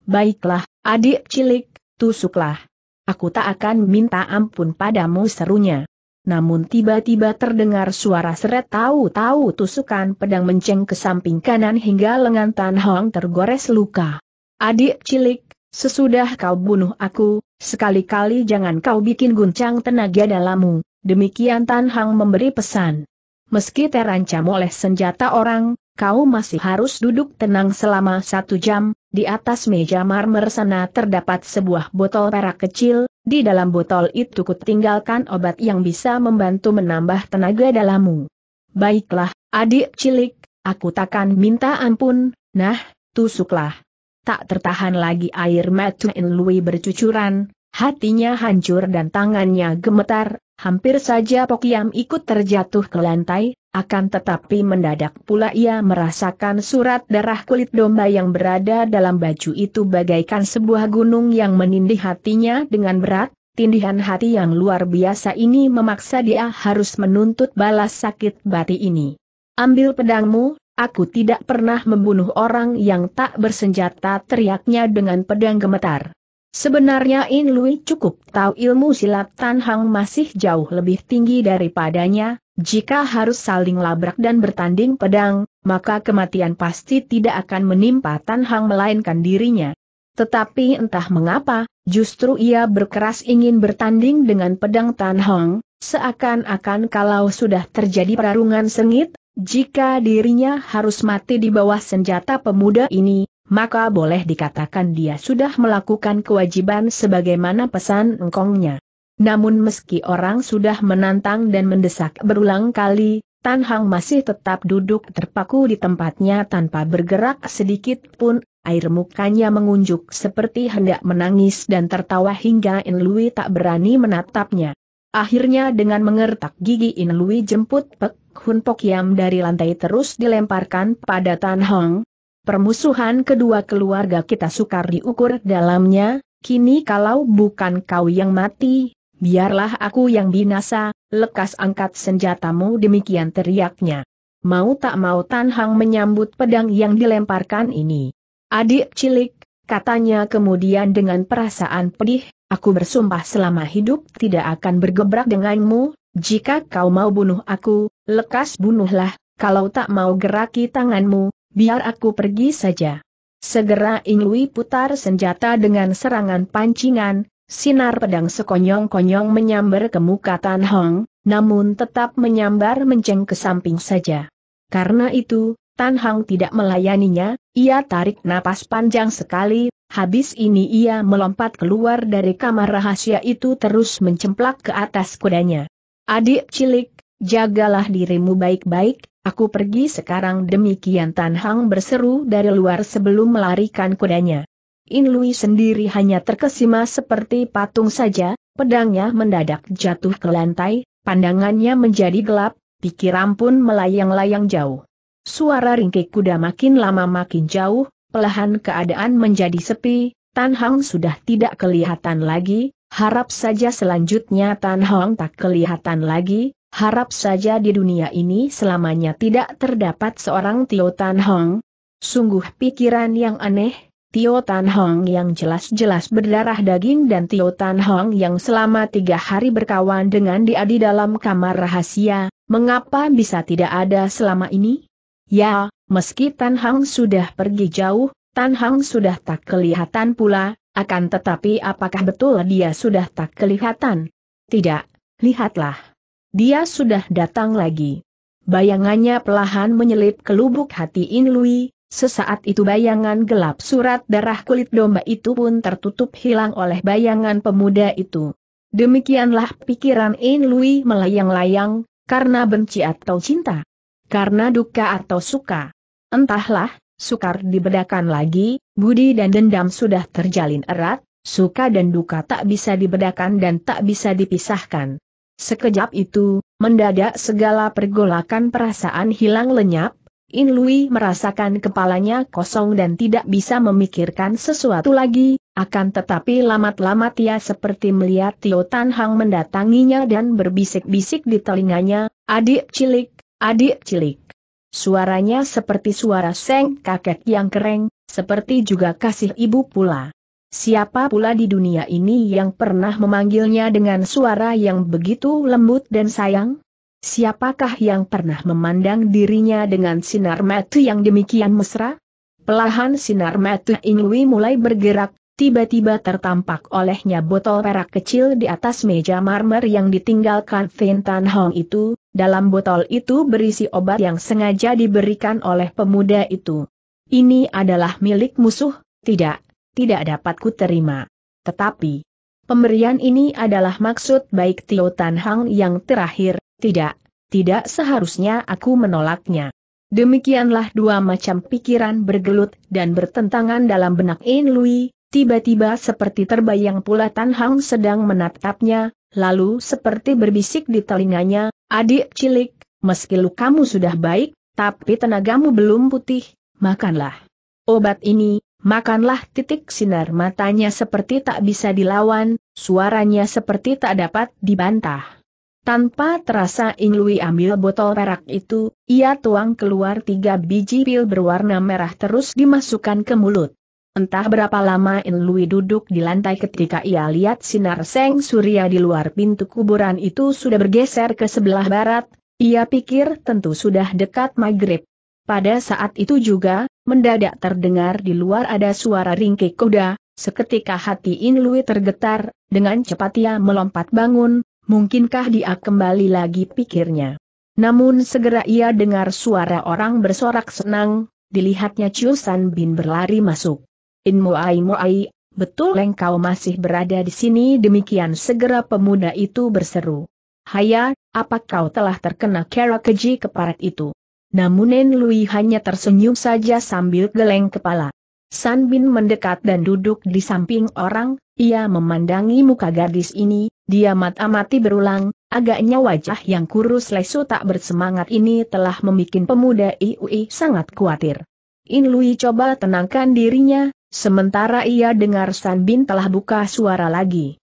Baiklah, adik cilik, tusuklah. Aku tak akan minta ampun padamu serunya. Namun tiba-tiba terdengar suara seret tahu-tahu tusukan pedang menceng ke samping kanan hingga lengan Tan Hong tergores luka. Adik cilik, sesudah kau bunuh aku, sekali-kali jangan kau bikin guncang tenaga dalammu, demikian Tan Hong memberi pesan. Meski terancam oleh senjata orang, kau masih harus duduk tenang selama satu jam, di atas meja marmer sana terdapat sebuah botol perak kecil, di dalam botol itu kutinggalkan obat yang bisa membantu menambah tenaga dalammu. Baiklah, adik cilik, aku takkan minta ampun, nah, tusuklah. Tak tertahan lagi air mata Lui bercucuran, hatinya hancur dan tangannya gemetar, Hampir saja Pokiam ikut terjatuh ke lantai, akan tetapi mendadak pula ia merasakan surat darah kulit domba yang berada dalam baju itu bagaikan sebuah gunung yang menindih hatinya dengan berat, tindihan hati yang luar biasa ini memaksa dia harus menuntut balas sakit bati ini. Ambil pedangmu, aku tidak pernah membunuh orang yang tak bersenjata teriaknya dengan pedang gemetar. Sebenarnya In Lui cukup tahu ilmu silat Tan Hang masih jauh lebih tinggi daripadanya, jika harus saling labrak dan bertanding pedang, maka kematian pasti tidak akan menimpa Tan Hang melainkan dirinya. Tetapi entah mengapa, justru ia berkeras ingin bertanding dengan pedang Tan Hang, seakan-akan kalau sudah terjadi perarungan sengit, jika dirinya harus mati di bawah senjata pemuda ini, maka boleh dikatakan dia sudah melakukan kewajiban sebagaimana pesan engkongnya. Namun meski orang sudah menantang dan mendesak berulang kali, Tan Hang masih tetap duduk terpaku di tempatnya tanpa bergerak sedikit pun, air mukanya mengunjuk seperti hendak menangis dan tertawa hingga In Lui tak berani menatapnya. Akhirnya dengan mengertak gigi In Lui jemput Pek Hun Pok Yam dari lantai terus dilemparkan pada Tan Heng. Permusuhan kedua keluarga kita sukar diukur dalamnya, kini kalau bukan kau yang mati, biarlah aku yang binasa, lekas angkat senjatamu demikian teriaknya. Mau tak mau Tan Hang menyambut pedang yang dilemparkan ini. Adik cilik, katanya kemudian dengan perasaan pedih, aku bersumpah selama hidup tidak akan bergebrak denganmu, jika kau mau bunuh aku, lekas bunuhlah, kalau tak mau geraki tanganmu, biar aku pergi saja. Segera Inui putar senjata dengan serangan pancingan, sinar pedang sekonyong-konyong menyambar ke muka Tan Hong, namun tetap menyambar menceng ke samping saja. Karena itu, Tan Hong tidak melayaninya, ia tarik napas panjang sekali, habis ini ia melompat keluar dari kamar rahasia itu terus mencemplak ke atas kudanya. Adik cilik, Jagalah dirimu baik-baik, aku pergi sekarang demikian Tan Hang berseru dari luar sebelum melarikan kudanya. In Lui sendiri hanya terkesima seperti patung saja, pedangnya mendadak jatuh ke lantai, pandangannya menjadi gelap, pikiran pun melayang-layang jauh. Suara ringkik kuda makin lama makin jauh, pelahan keadaan menjadi sepi, Tan Hang sudah tidak kelihatan lagi, harap saja selanjutnya Tan Hang tak kelihatan lagi, Harap saja di dunia ini selamanya tidak terdapat seorang Tio Tan Hong. Sungguh pikiran yang aneh, Tio Tan Hong yang jelas-jelas berdarah daging dan Tio Tan Hong yang selama tiga hari berkawan dengan dia di dalam kamar rahasia, mengapa bisa tidak ada selama ini? Ya, meski Tan Hong sudah pergi jauh, Tan Hong sudah tak kelihatan pula, akan tetapi apakah betul dia sudah tak kelihatan? Tidak, lihatlah. Dia sudah datang lagi. Bayangannya perlahan menyelip ke lubuk hati Inlui. sesaat itu bayangan gelap surat darah kulit domba itu pun tertutup hilang oleh bayangan pemuda itu. Demikianlah pikiran Inlui melayang-layang, karena benci atau cinta. Karena duka atau suka. Entahlah, sukar dibedakan lagi, budi dan dendam sudah terjalin erat, suka dan duka tak bisa dibedakan dan tak bisa dipisahkan. Sekejap itu, mendadak segala pergolakan perasaan hilang lenyap, In Lui merasakan kepalanya kosong dan tidak bisa memikirkan sesuatu lagi, akan tetapi lamat-lamat ia seperti melihat Tio Tan Hang mendatanginya dan berbisik-bisik di telinganya, adik cilik, adik cilik. Suaranya seperti suara seng kakek yang kering, seperti juga kasih ibu pula. Siapa pula di dunia ini yang pernah memanggilnya dengan suara yang begitu lembut dan sayang? Siapakah yang pernah memandang dirinya dengan sinar mata yang demikian mesra? Pelahan sinar mata Inui mulai bergerak, tiba-tiba tertampak olehnya botol perak kecil di atas meja marmer yang ditinggalkan Fintan Hong itu, dalam botol itu berisi obat yang sengaja diberikan oleh pemuda itu. Ini adalah milik musuh, tidak, tidak dapat ku terima. Tetapi, pemberian ini adalah maksud baik Tio Tan Hang yang terakhir, tidak, tidak seharusnya aku menolaknya. Demikianlah dua macam pikiran bergelut dan bertentangan dalam benak In Lui, tiba-tiba seperti terbayang pula Tan Hang sedang menatapnya, lalu seperti berbisik di telinganya, adik cilik, meski lukamu sudah baik, tapi tenagamu belum putih, makanlah. Obat ini, makanlah titik sinar matanya seperti tak bisa dilawan, suaranya seperti tak dapat dibantah. Tanpa terasa Ing Lui ambil botol perak itu, ia tuang keluar tiga biji pil berwarna merah terus dimasukkan ke mulut. Entah berapa lama In Lui duduk di lantai ketika ia lihat sinar seng surya di luar pintu kuburan itu sudah bergeser ke sebelah barat, ia pikir tentu sudah dekat maghrib. Pada saat itu juga, mendadak terdengar di luar ada suara ringkik kuda, seketika hati In Lui tergetar, dengan cepat ia melompat bangun, mungkinkah dia kembali lagi pikirnya. Namun segera ia dengar suara orang bersorak senang, dilihatnya Chiu San Bin berlari masuk. In Muai Muai, betul engkau masih berada di sini demikian segera pemuda itu berseru. Haya, apa kau telah terkena kera keji keparat itu? Namun Nen Lui hanya tersenyum saja sambil geleng kepala. San Bin mendekat dan duduk di samping orang, ia memandangi muka gadis ini, dia mata-mati berulang, agaknya wajah yang kurus lesu tak bersemangat ini telah membuat pemuda Iui sangat khawatir. In Lui coba tenangkan dirinya, sementara ia dengar San Bin telah buka suara lagi.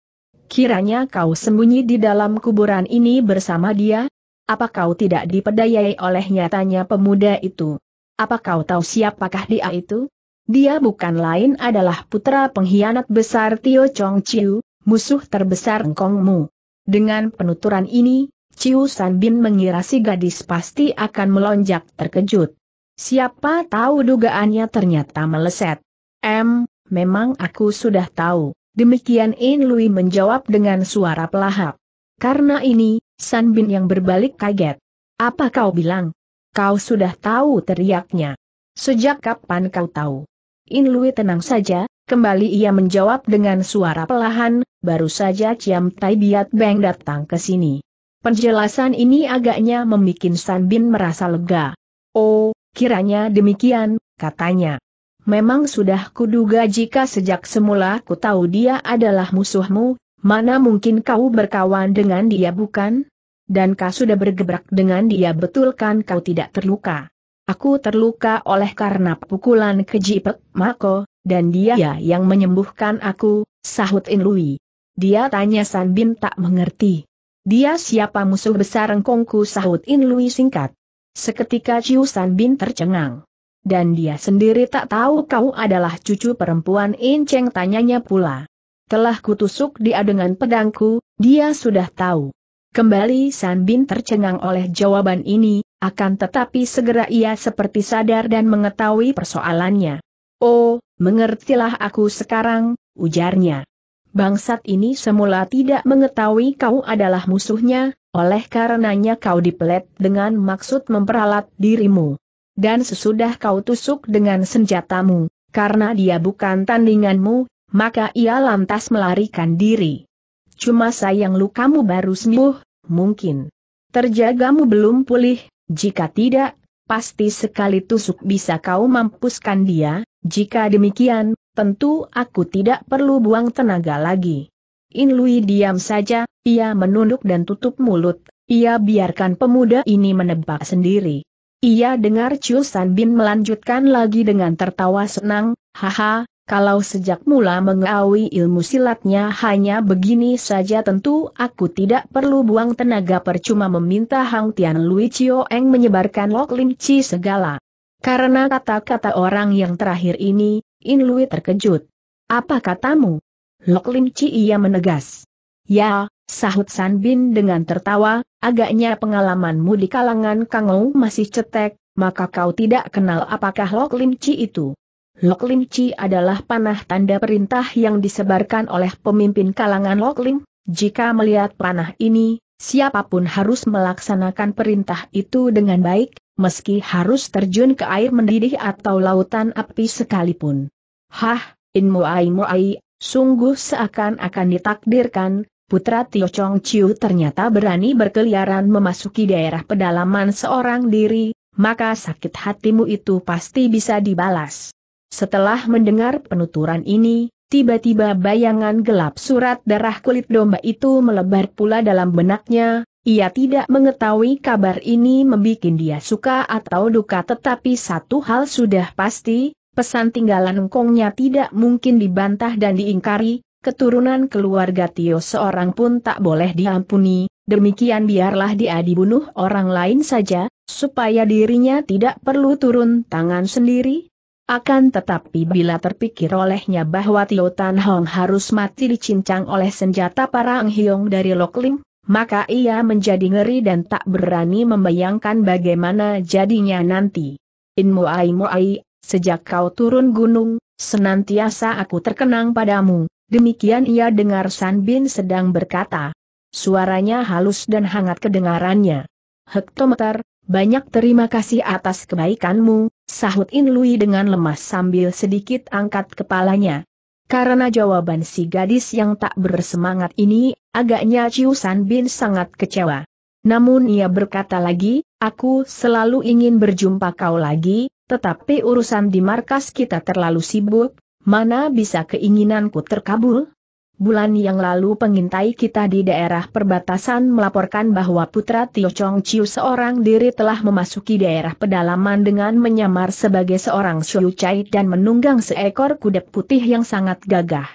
Kiranya kau sembunyi di dalam kuburan ini bersama dia, apa kau tidak diperdayai oleh nyatanya pemuda itu? Apa kau tahu siapakah dia itu? Dia bukan lain adalah putra pengkhianat besar Tio Chong Chiu, musuh terbesar Mu. Dengan penuturan ini, Chiu San Bin mengira si gadis pasti akan melonjak terkejut. Siapa tahu dugaannya ternyata meleset. M, memang aku sudah tahu, demikian In Lui menjawab dengan suara pelahap. Karena ini, San Bin yang berbalik kaget. Apa kau bilang? Kau sudah tahu teriaknya. Sejak kapan kau tahu? In Lui tenang saja, kembali ia menjawab dengan suara pelahan, baru saja Ciam Tai Biat Beng datang ke sini. Penjelasan ini agaknya membuat San Bin merasa lega. Oh, kiranya demikian, katanya. Memang sudah kuduga jika sejak semula ku tahu dia adalah musuhmu, Mana mungkin kau berkawan dengan dia bukan? Dan kau sudah bergebrak dengan dia betulkan kau tidak terluka. Aku terluka oleh karena pukulan kejipek Mako, dan dia ya yang menyembuhkan aku, sahut In Lui. Dia tanya San Bin tak mengerti. Dia siapa musuh besar engkongku sahut In Lui singkat. Seketika Ciu Bin tercengang. Dan dia sendiri tak tahu kau adalah cucu perempuan Inceng tanyanya pula telah kutusuk dia dengan pedangku, dia sudah tahu. Kembali San Bin tercengang oleh jawaban ini, akan tetapi segera ia seperti sadar dan mengetahui persoalannya. Oh, mengertilah aku sekarang, ujarnya. Bangsat ini semula tidak mengetahui kau adalah musuhnya, oleh karenanya kau dipelet dengan maksud memperalat dirimu. Dan sesudah kau tusuk dengan senjatamu, karena dia bukan tandinganmu, maka ia lantas melarikan diri. Cuma sayang lukamu baru sembuh, mungkin. Terjagamu belum pulih, jika tidak, pasti sekali tusuk bisa kau mampuskan dia, jika demikian, tentu aku tidak perlu buang tenaga lagi. In lui diam saja, ia menunduk dan tutup mulut, ia biarkan pemuda ini menebak sendiri. Ia dengar Chu San Bin melanjutkan lagi dengan tertawa senang, haha, kalau sejak mula mengawi ilmu silatnya hanya begini saja tentu aku tidak perlu buang tenaga percuma meminta Hang Tian Lui Chio Eng menyebarkan Lok Lim Chi segala. Karena kata-kata orang yang terakhir ini, In Lui terkejut. Apa katamu? Lok Lim Chi ia menegas. Ya, sahut San Bin dengan tertawa, agaknya pengalamanmu di kalangan Kangou masih cetek, maka kau tidak kenal apakah Lok Lim Chi itu. Lok Lim Chi adalah panah tanda perintah yang disebarkan oleh pemimpin kalangan Lok Lim. Jika melihat panah ini, siapapun harus melaksanakan perintah itu dengan baik, meski harus terjun ke air mendidih atau lautan api sekalipun. Hah, in muai muai, sungguh seakan-akan ditakdirkan, putra Tio Chong Chiu ternyata berani berkeliaran memasuki daerah pedalaman seorang diri, maka sakit hatimu itu pasti bisa dibalas. Setelah mendengar penuturan ini, tiba-tiba bayangan gelap surat darah kulit domba itu melebar pula dalam benaknya, ia tidak mengetahui kabar ini membuat dia suka atau duka tetapi satu hal sudah pasti, pesan tinggalan kongnya tidak mungkin dibantah dan diingkari, keturunan keluarga Tio seorang pun tak boleh diampuni, demikian biarlah dia dibunuh orang lain saja, supaya dirinya tidak perlu turun tangan sendiri, akan tetapi bila terpikir olehnya bahwa Tio Tan Hong harus mati dicincang oleh senjata para ang Hiong dari Lok Lim, maka ia menjadi ngeri dan tak berani membayangkan bagaimana jadinya nanti. In Muai Muai, sejak kau turun gunung, senantiasa aku terkenang padamu, demikian ia dengar San Bin sedang berkata. Suaranya halus dan hangat kedengarannya. Hektometer, banyak terima kasih atas kebaikanmu, Sahut In Lui dengan lemas sambil sedikit angkat kepalanya. Karena jawaban si gadis yang tak bersemangat ini, agaknya Chiu San Bin sangat kecewa. Namun ia berkata lagi, aku selalu ingin berjumpa kau lagi, tetapi urusan di markas kita terlalu sibuk, mana bisa keinginanku terkabul? Bulan yang lalu pengintai kita di daerah perbatasan melaporkan bahwa putra Tio Chong Chiu seorang diri telah memasuki daerah pedalaman dengan menyamar sebagai seorang Xiu Chai dan menunggang seekor kuda putih yang sangat gagah.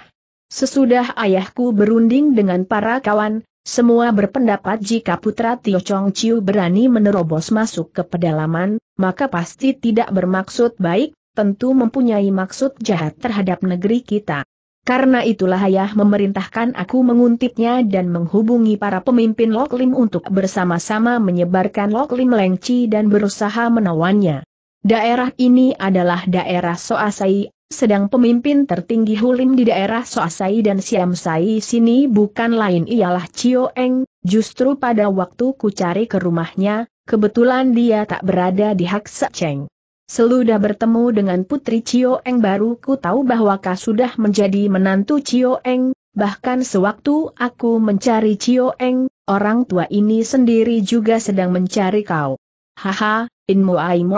Sesudah ayahku berunding dengan para kawan, semua berpendapat jika putra Tio Chong Chiu berani menerobos masuk ke pedalaman, maka pasti tidak bermaksud baik, tentu mempunyai maksud jahat terhadap negeri kita. Karena itulah ayah memerintahkan aku menguntitnya dan menghubungi para pemimpin Loklim untuk bersama-sama menyebarkan Loklim Lengci dan berusaha menawannya. Daerah ini adalah daerah Soasai, sedang pemimpin tertinggi Hulim di daerah Soasai dan Siamsai sini bukan lain ialah Cio Eng, justru pada waktu ku cari ke rumahnya, kebetulan dia tak berada di Haksa Cheng. Seludah bertemu dengan putri Cio Eng baru ku tahu bahwa kau sudah menjadi menantu Cio Eng, bahkan sewaktu aku mencari Cio Eng, orang tua ini sendiri juga sedang mencari kau. Haha, inmu muai mu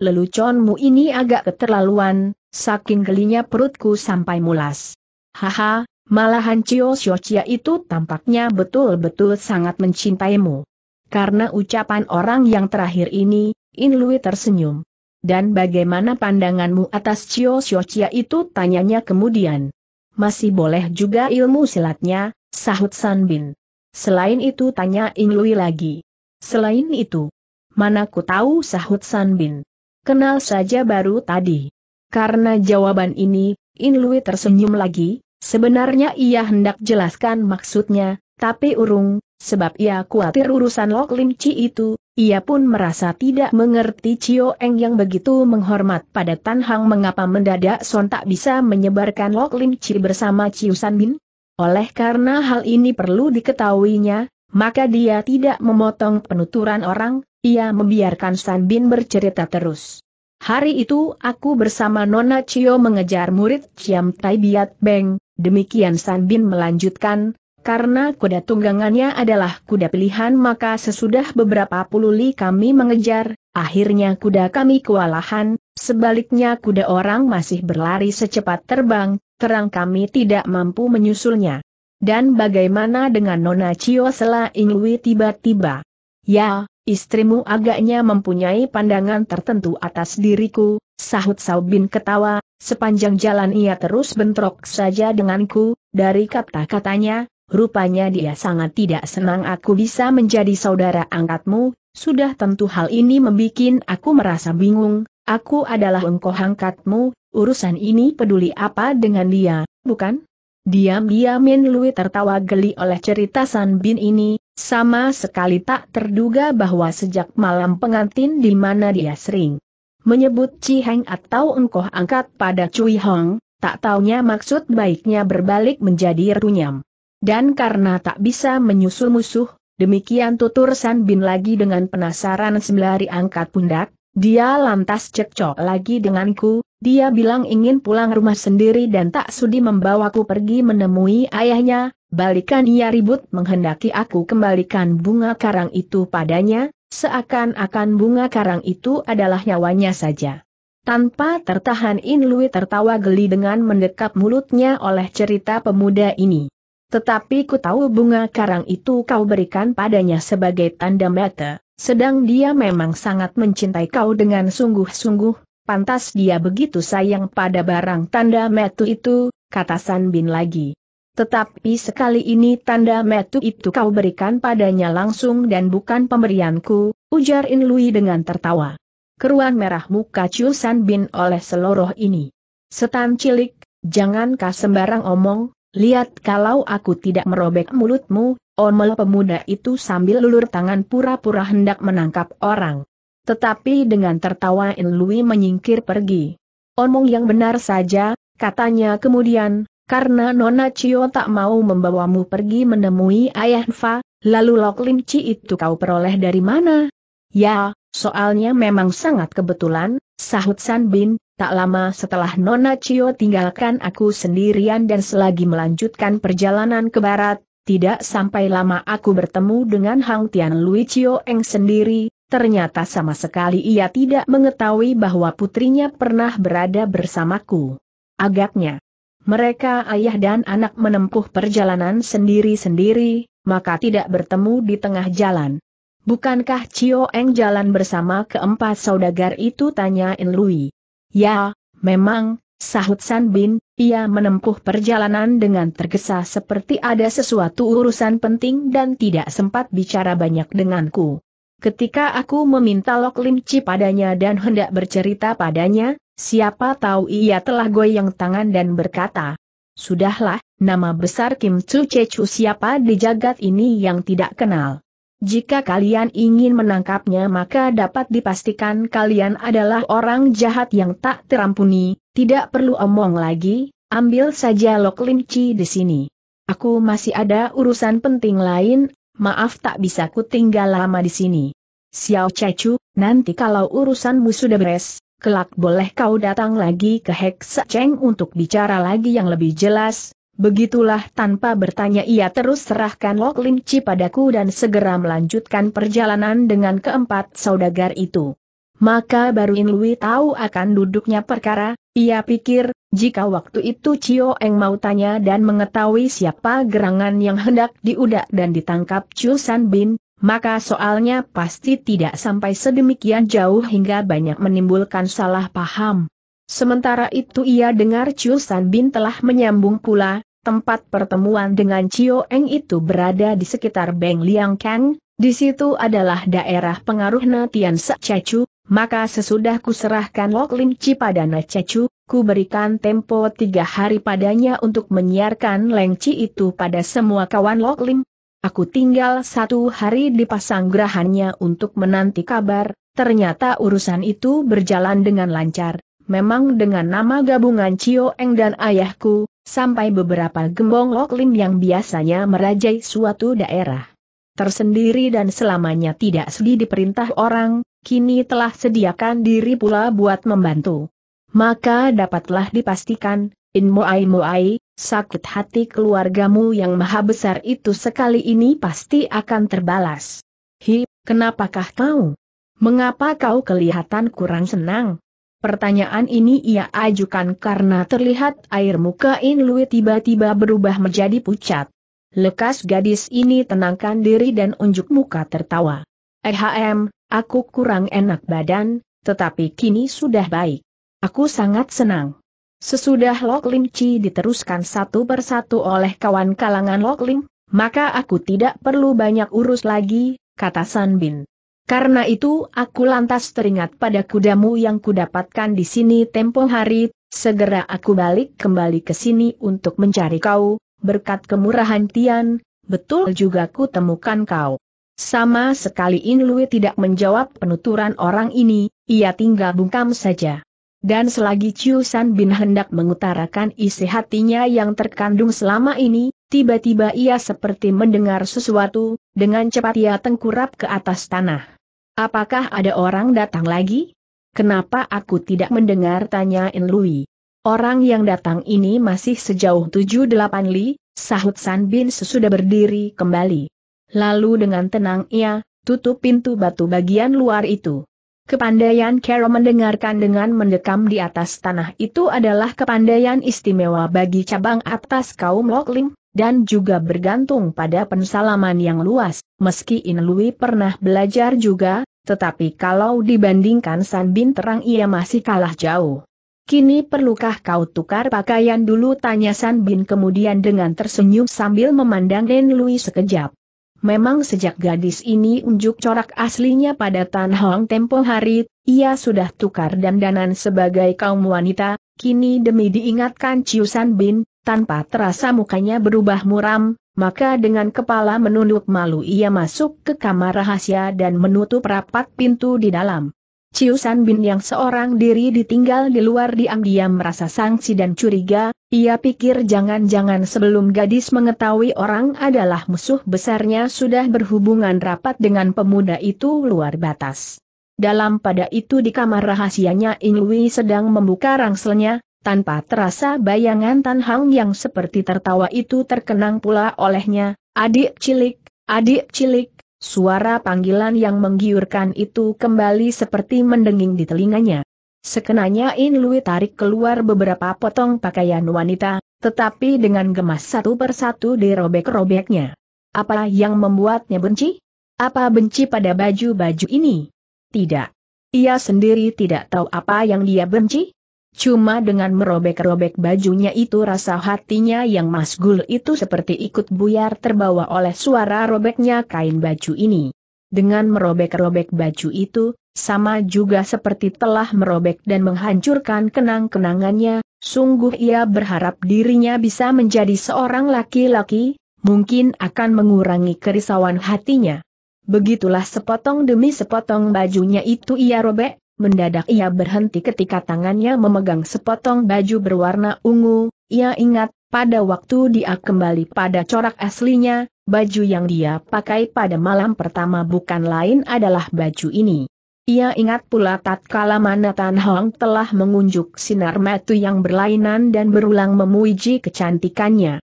leluconmu ini agak keterlaluan, saking gelinya perutku sampai mulas. Haha, Malahan Cio Xiochia itu tampaknya betul-betul sangat mencintaimu. Karena ucapan orang yang terakhir ini, In Lui tersenyum. Dan bagaimana pandanganmu atas Cio Cia itu tanyanya kemudian. Masih boleh juga ilmu silatnya, sahut Sanbin. Selain itu tanya Inglui lagi. Selain itu, mana ku tahu sahut Sanbin. Kenal saja baru tadi. Karena jawaban ini, Inlui tersenyum lagi, sebenarnya ia hendak jelaskan maksudnya, tapi urung, sebab ia khawatir urusan Lok Lim Chi itu, ia pun merasa tidak mengerti Cio Eng yang begitu menghormat pada Tan Hang mengapa mendadak Son tak bisa menyebarkan Lok Lim Chi bersama Ciu San Bin. Oleh karena hal ini perlu diketahuinya, maka dia tidak memotong penuturan orang, ia membiarkan San Bin bercerita terus. Hari itu aku bersama Nona Cio mengejar murid Ciam Tai Biat Beng, demikian San Bin melanjutkan, karena kuda tunggangannya adalah kuda pilihan maka sesudah beberapa puluh li kami mengejar, akhirnya kuda kami kewalahan, sebaliknya kuda orang masih berlari secepat terbang, terang kami tidak mampu menyusulnya. Dan bagaimana dengan Nona Cio Sela Ingwi tiba-tiba? Ya, istrimu agaknya mempunyai pandangan tertentu atas diriku, sahut Saubin ketawa, sepanjang jalan ia terus bentrok saja denganku, dari kata-katanya, Rupanya dia sangat tidak senang aku bisa menjadi saudara angkatmu, sudah tentu hal ini membuat aku merasa bingung, aku adalah engkau angkatmu, urusan ini peduli apa dengan dia, bukan? Diam-diam Min Lui tertawa geli oleh cerita San Bin ini, sama sekali tak terduga bahwa sejak malam pengantin di mana dia sering menyebut Ciheng atau engkau angkat pada Cui Hong, tak taunya maksud baiknya berbalik menjadi runyam. Dan karena tak bisa menyusul musuh, demikian tutur San Bin lagi dengan penasaran sembari angkat pundak, dia lantas cekcok lagi denganku, dia bilang ingin pulang rumah sendiri dan tak sudi membawaku pergi menemui ayahnya, balikan ia ribut menghendaki aku kembalikan bunga karang itu padanya, seakan-akan bunga karang itu adalah nyawanya saja. Tanpa tertahan In Lui tertawa geli dengan mendekap mulutnya oleh cerita pemuda ini. Tetapi ku tahu bunga karang itu kau berikan padanya sebagai tanda mata, sedang dia memang sangat mencintai kau dengan sungguh-sungguh, pantas dia begitu sayang pada barang tanda metu itu, kata San Bin lagi. Tetapi sekali ini tanda metu itu kau berikan padanya langsung dan bukan pemberianku, ujar In Lui dengan tertawa. Keruan merah muka Chu San Bin oleh seluruh ini. Setan cilik, jangan kau sembarang omong, Lihat kalau aku tidak merobek mulutmu, omel pemuda itu sambil lulur tangan pura-pura hendak menangkap orang. Tetapi dengan tertawa Louis menyingkir pergi. Omong yang benar saja, katanya kemudian, karena Nona Cio tak mau membawamu pergi menemui ayah Fa, lalu Lok Lim Ci itu kau peroleh dari mana? Ya, soalnya memang sangat kebetulan, Sahut San Bin, tak lama setelah Nona Cio tinggalkan aku sendirian dan selagi melanjutkan perjalanan ke barat, tidak sampai lama aku bertemu dengan Hang Tian Lui Cio Eng sendiri, ternyata sama sekali ia tidak mengetahui bahwa putrinya pernah berada bersamaku. Agaknya, mereka ayah dan anak menempuh perjalanan sendiri-sendiri, maka tidak bertemu di tengah jalan. Bukankah Cio Eng jalan bersama keempat saudagar itu Tanya In Lui. Ya, memang, sahut San Bin, ia menempuh perjalanan dengan tergesa seperti ada sesuatu urusan penting dan tidak sempat bicara banyak denganku. Ketika aku meminta Lok Lim Chi padanya dan hendak bercerita padanya, siapa tahu ia telah goyang tangan dan berkata, Sudahlah, nama besar Kim Chu Chu siapa di jagat ini yang tidak kenal. Jika kalian ingin menangkapnya maka dapat dipastikan kalian adalah orang jahat yang tak terampuni, tidak perlu omong lagi, ambil saja Lok Limci di sini. Aku masih ada urusan penting lain, maaf tak bisa ku tinggal lama di sini. Xiao Cecu, nanti kalau urusanmu sudah beres, kelak boleh kau datang lagi ke Hexa Cheng untuk bicara lagi yang lebih jelas, Begitulah tanpa bertanya ia terus serahkan Lok Lin Chi padaku dan segera melanjutkan perjalanan dengan keempat saudagar itu. Maka baru In Lui tahu akan duduknya perkara, ia pikir, jika waktu itu Cio Eng mau tanya dan mengetahui siapa gerangan yang hendak diudak dan ditangkap Chu San Bin, maka soalnya pasti tidak sampai sedemikian jauh hingga banyak menimbulkan salah paham. Sementara itu ia dengar Chiu San Bin telah menyambung pula, tempat pertemuan dengan Chiu Eng itu berada di sekitar Beng Liang Kang, di situ adalah daerah pengaruh Natian Secacu, maka sesudah kuserahkan serahkan Lok Lim Chi pada Nececu, ku berikan tempo tiga hari padanya untuk menyiarkan Leng Chi itu pada semua kawan Lok Lim. Aku tinggal satu hari di pasang gerahannya untuk menanti kabar, ternyata urusan itu berjalan dengan lancar. Memang dengan nama gabungan Cio Eng dan ayahku, sampai beberapa gembong Loklim yang biasanya merajai suatu daerah. Tersendiri dan selamanya tidak sedih diperintah orang, kini telah sediakan diri pula buat membantu. Maka dapatlah dipastikan, In Moai Moai, sakit hati keluargamu yang maha besar itu sekali ini pasti akan terbalas. Hi, kenapakah kau? Mengapa kau kelihatan kurang senang? Pertanyaan ini ia ajukan karena terlihat air muka In Lui tiba-tiba berubah menjadi pucat. Lekas gadis ini tenangkan diri dan unjuk muka tertawa. Ehm, aku kurang enak badan, tetapi kini sudah baik. Aku sangat senang. Sesudah Lok Lim Chi diteruskan satu persatu oleh kawan kalangan Lok Lim, maka aku tidak perlu banyak urus lagi, kata San Bin. Karena itu aku lantas teringat pada kudamu yang kudapatkan di sini tempo hari, segera aku balik kembali ke sini untuk mencari kau, berkat kemurahan Tian, betul juga ku temukan kau. Sama sekali Inlui tidak menjawab penuturan orang ini, ia tinggal bungkam saja. Dan selagi Chiu San Bin hendak mengutarakan isi hatinya yang terkandung selama ini, tiba-tiba ia seperti mendengar sesuatu, dengan cepat ia tengkurap ke atas tanah. Apakah ada orang datang lagi? Kenapa aku tidak mendengar tanyain Lui? Orang yang datang ini masih sejauh 7-8 li, sahut San Bin sesudah berdiri kembali. Lalu dengan tenang ia, tutup pintu batu bagian luar itu. Kepandaian Carol mendengarkan dengan mendekam di atas tanah itu adalah kepandaian istimewa bagi cabang atas kaum Lokling, dan juga bergantung pada pensalaman yang luas, meski Inlui pernah belajar juga, tetapi kalau dibandingkan San Bin terang ia masih kalah jauh. Kini perlukah kau tukar pakaian dulu tanya San Bin kemudian dengan tersenyum sambil memandang In Lui sekejap. Memang sejak gadis ini unjuk corak aslinya pada Tan Hong tempo hari, ia sudah tukar dandanan sebagai kaum wanita, kini demi diingatkan San Bin, tanpa terasa mukanya berubah muram, maka dengan kepala menunduk malu ia masuk ke kamar rahasia dan menutup rapat pintu di dalam. Ciusan Bin yang seorang diri ditinggal di luar diam-diam merasa sangsi dan curiga, ia pikir jangan-jangan sebelum gadis mengetahui orang adalah musuh besarnya sudah berhubungan rapat dengan pemuda itu luar batas. Dalam pada itu di kamar rahasianya Inui sedang membuka rangselnya, tanpa terasa bayangan Tan Hang yang seperti tertawa itu terkenang pula olehnya, adik cilik, adik cilik, suara panggilan yang menggiurkan itu kembali seperti mendenging di telinganya. Sekenanya In Lui tarik keluar beberapa potong pakaian wanita, tetapi dengan gemas satu persatu dirobek-robeknya. Apa yang membuatnya benci? Apa benci pada baju-baju ini? Tidak. Ia sendiri tidak tahu apa yang dia benci, Cuma dengan merobek-robek bajunya itu rasa hatinya yang masgul itu seperti ikut buyar terbawa oleh suara robeknya kain baju ini. Dengan merobek-robek baju itu, sama juga seperti telah merobek dan menghancurkan kenang-kenangannya, sungguh ia berharap dirinya bisa menjadi seorang laki-laki, mungkin akan mengurangi kerisauan hatinya. Begitulah sepotong demi sepotong bajunya itu ia robek, Mendadak ia berhenti ketika tangannya memegang sepotong baju berwarna ungu, ia ingat, pada waktu dia kembali pada corak aslinya, baju yang dia pakai pada malam pertama bukan lain adalah baju ini. Ia ingat pula tatkala mana Tan Hong telah mengunjuk sinar metu yang berlainan dan berulang memuji kecantikannya.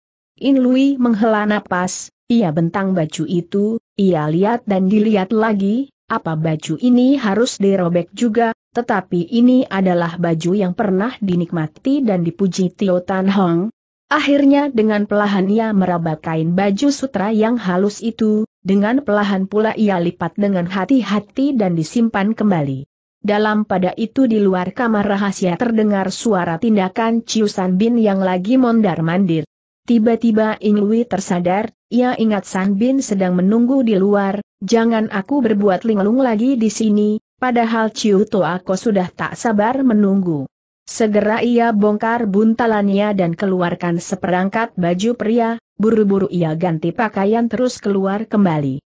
In Lui menghela napas, ia bentang baju itu, ia lihat dan dilihat lagi, apa baju ini harus dirobek juga, tetapi ini adalah baju yang pernah dinikmati dan dipuji Tio Tan Hong. Akhirnya dengan pelahan ia meraba kain baju sutra yang halus itu, dengan pelahan pula ia lipat dengan hati-hati dan disimpan kembali. Dalam pada itu di luar kamar rahasia terdengar suara tindakan Ciusan Bin yang lagi mondar-mandir. Tiba-tiba Ing Lui tersadar, ia ingat San Bin sedang menunggu di luar, jangan aku berbuat linglung lagi di sini, padahal Ciu Toako sudah tak sabar menunggu. Segera ia bongkar buntalannya dan keluarkan seperangkat baju pria, buru-buru ia ganti pakaian terus keluar kembali.